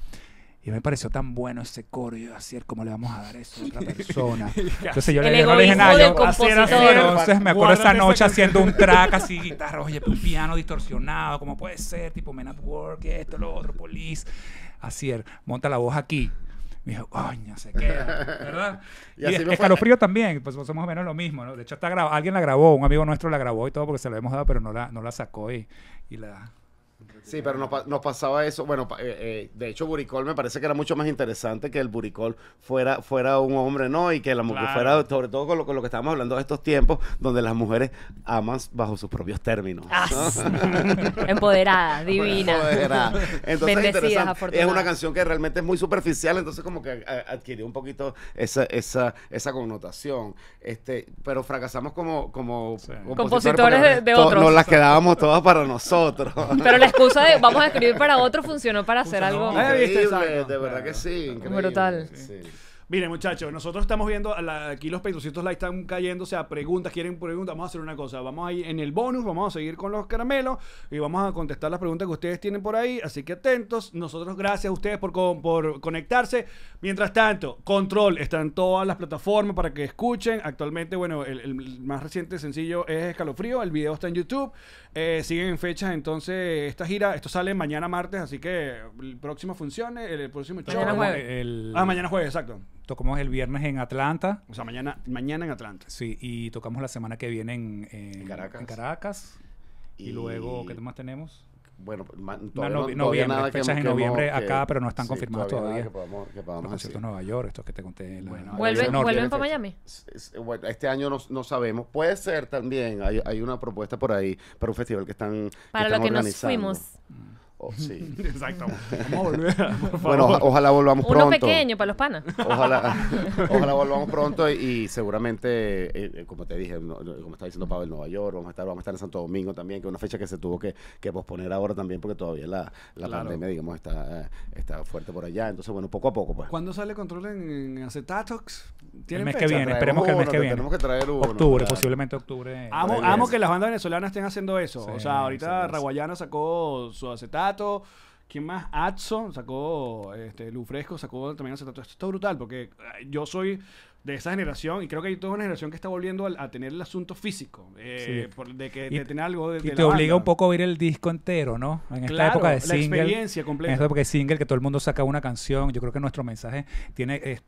Y me pareció tan bueno ese coro. Y yo, así le vamos a dar eso a otra [LAUGHS] persona. [LAUGHS] Entonces yo le, le dije, nada, así Entonces me acuerdo esa noche haciendo un [LAUGHS] track así, guitarra, oye, un pues, piano distorsionado, ¿cómo puede ser? Tipo Men at Work, esto, lo otro, Police. Así monta la voz aquí. Me dijo, coño, se queda, ¿verdad? y, escalofrío también, pues somos menos lo mismo, ¿no? De hecho, está alguien la grabó, un amigo nuestro la grabó y todo porque se la hemos dado, pero no la, no la sacó y, y la... Sí, pero nos, pasaba eso. Bueno, eh, eh, de hecho, Buricol me parece que era mucho más interesante que el Buricol fuera, fuera un hombre, ¿no? Y que la mujer fuera, sobre todo con lo, que estábamos hablando de estos tiempos, donde las mujeres aman bajo sus propios términos. Empoderadas, ah, [LAUGHS] Empoderada, divina. Bendecidas, es, es una canción que realmente es muy superficial, entonces como que eh, adquirió un poquito esa, esa, esa connotación. Este, pero fracasamos como, como compositores, de, de, otros. Nos las quedábamos todas para nosotros. Pero la excusa vamos a escribir para otro funcionó para hacer algo. Ah, de verdad que sí, increíble. Brutal. Mire, Miren, muchachos, nosotros estamos viendo aquí los peitositos la están cayendo, o sea, preguntas, quieren preguntas. Vamos a hacer una cosa. Vamos a ir en el bonus, vamos a seguir con los caramelos y vamos a contestar las preguntas que ustedes tienen por ahí. Así que atentos. Nosotros, gracias a ustedes por, conectarse. Mientras tanto, Control está en todas las plataformas para que escuchen. Actualmente, bueno, el más reciente sencillo es Escalofrío. El video está en YouTube. Eh, siguen en fechas, entonces esta gira, esto sale mañana martes, así que el próximo funcione, el, próximo show. Mañana jueves. Ah, mañana jueves, exacto. Tocamos el viernes en Atlanta. O sea, mañana, mañana en Atlanta. Sí, y tocamos la semana que viene en, Caracas. En Caracas. Y, y, luego, ¿qué más tenemos? bueno, pues, todavía no, no, nada fechas que en noviembre acá, pero no están confirmados confirmadas todavía. Que los en Nueva York, estos que te conté. En ¿Vuelven, ¿vuelven para Miami? este año no, no, sabemos. Puede ser también, hay, hay, una propuesta por ahí para un festival que están Para que lo que nos fuimos. Mm sí. [LAUGHS] Exacto. Vamos a volver. Bueno, ojalá volvamos Uno pequeño para los panas. Ojalá, [LAUGHS] ojalá volvamos pronto y, seguramente, eh, eh, como te dije, como está diciendo Pablo, en Nueva York, vamos a estar, vamos a estar en Santo Domingo también, que es una fecha que se tuvo que, que posponer ahora también porque todavía la, la pandemia, digamos, está, eh, está fuerte por allá. Entonces, bueno, poco a poco, pues. ¿Cuándo sale control en, acetatox? El mes que viene, esperemos que el mes que viene. Tenemos que traer Octubre, posiblemente octubre. Amo, que las bandas venezolanas estén haciendo eso. o sea, ahorita sacó su acetato, ¿Quién más? Adson sacó, este, Lufresco sacó también acetato. Esto está brutal porque eh, yo soy de esa generación, y creo que hay toda una generación que está volviendo a, tener el asunto físico, eh, de que y, tener algo Y te obliga un poco a oír el disco entero, ¿no? En esta época de la experiencia completa. En esta época de single, que todo el mundo saca una canción, yo creo que nuestro mensaje tiene es,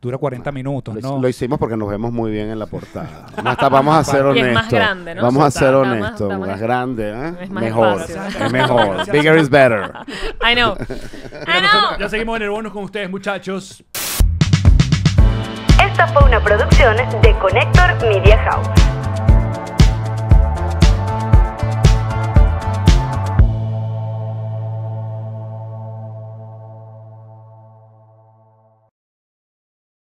dura 40 minutos, ¿no? Lo hicimos porque nos vemos muy bien en la portada. vamos a [LAUGHS] ser honestos. Vamos a ser honestos. Más, grande, ¿eh? Es mejor. Es [LAUGHS] mejor. Bigger is better. [LAUGHS] I know. Ya seguimos en el bonus con ustedes, muchachos. Esta fue una producción de Connector Media House.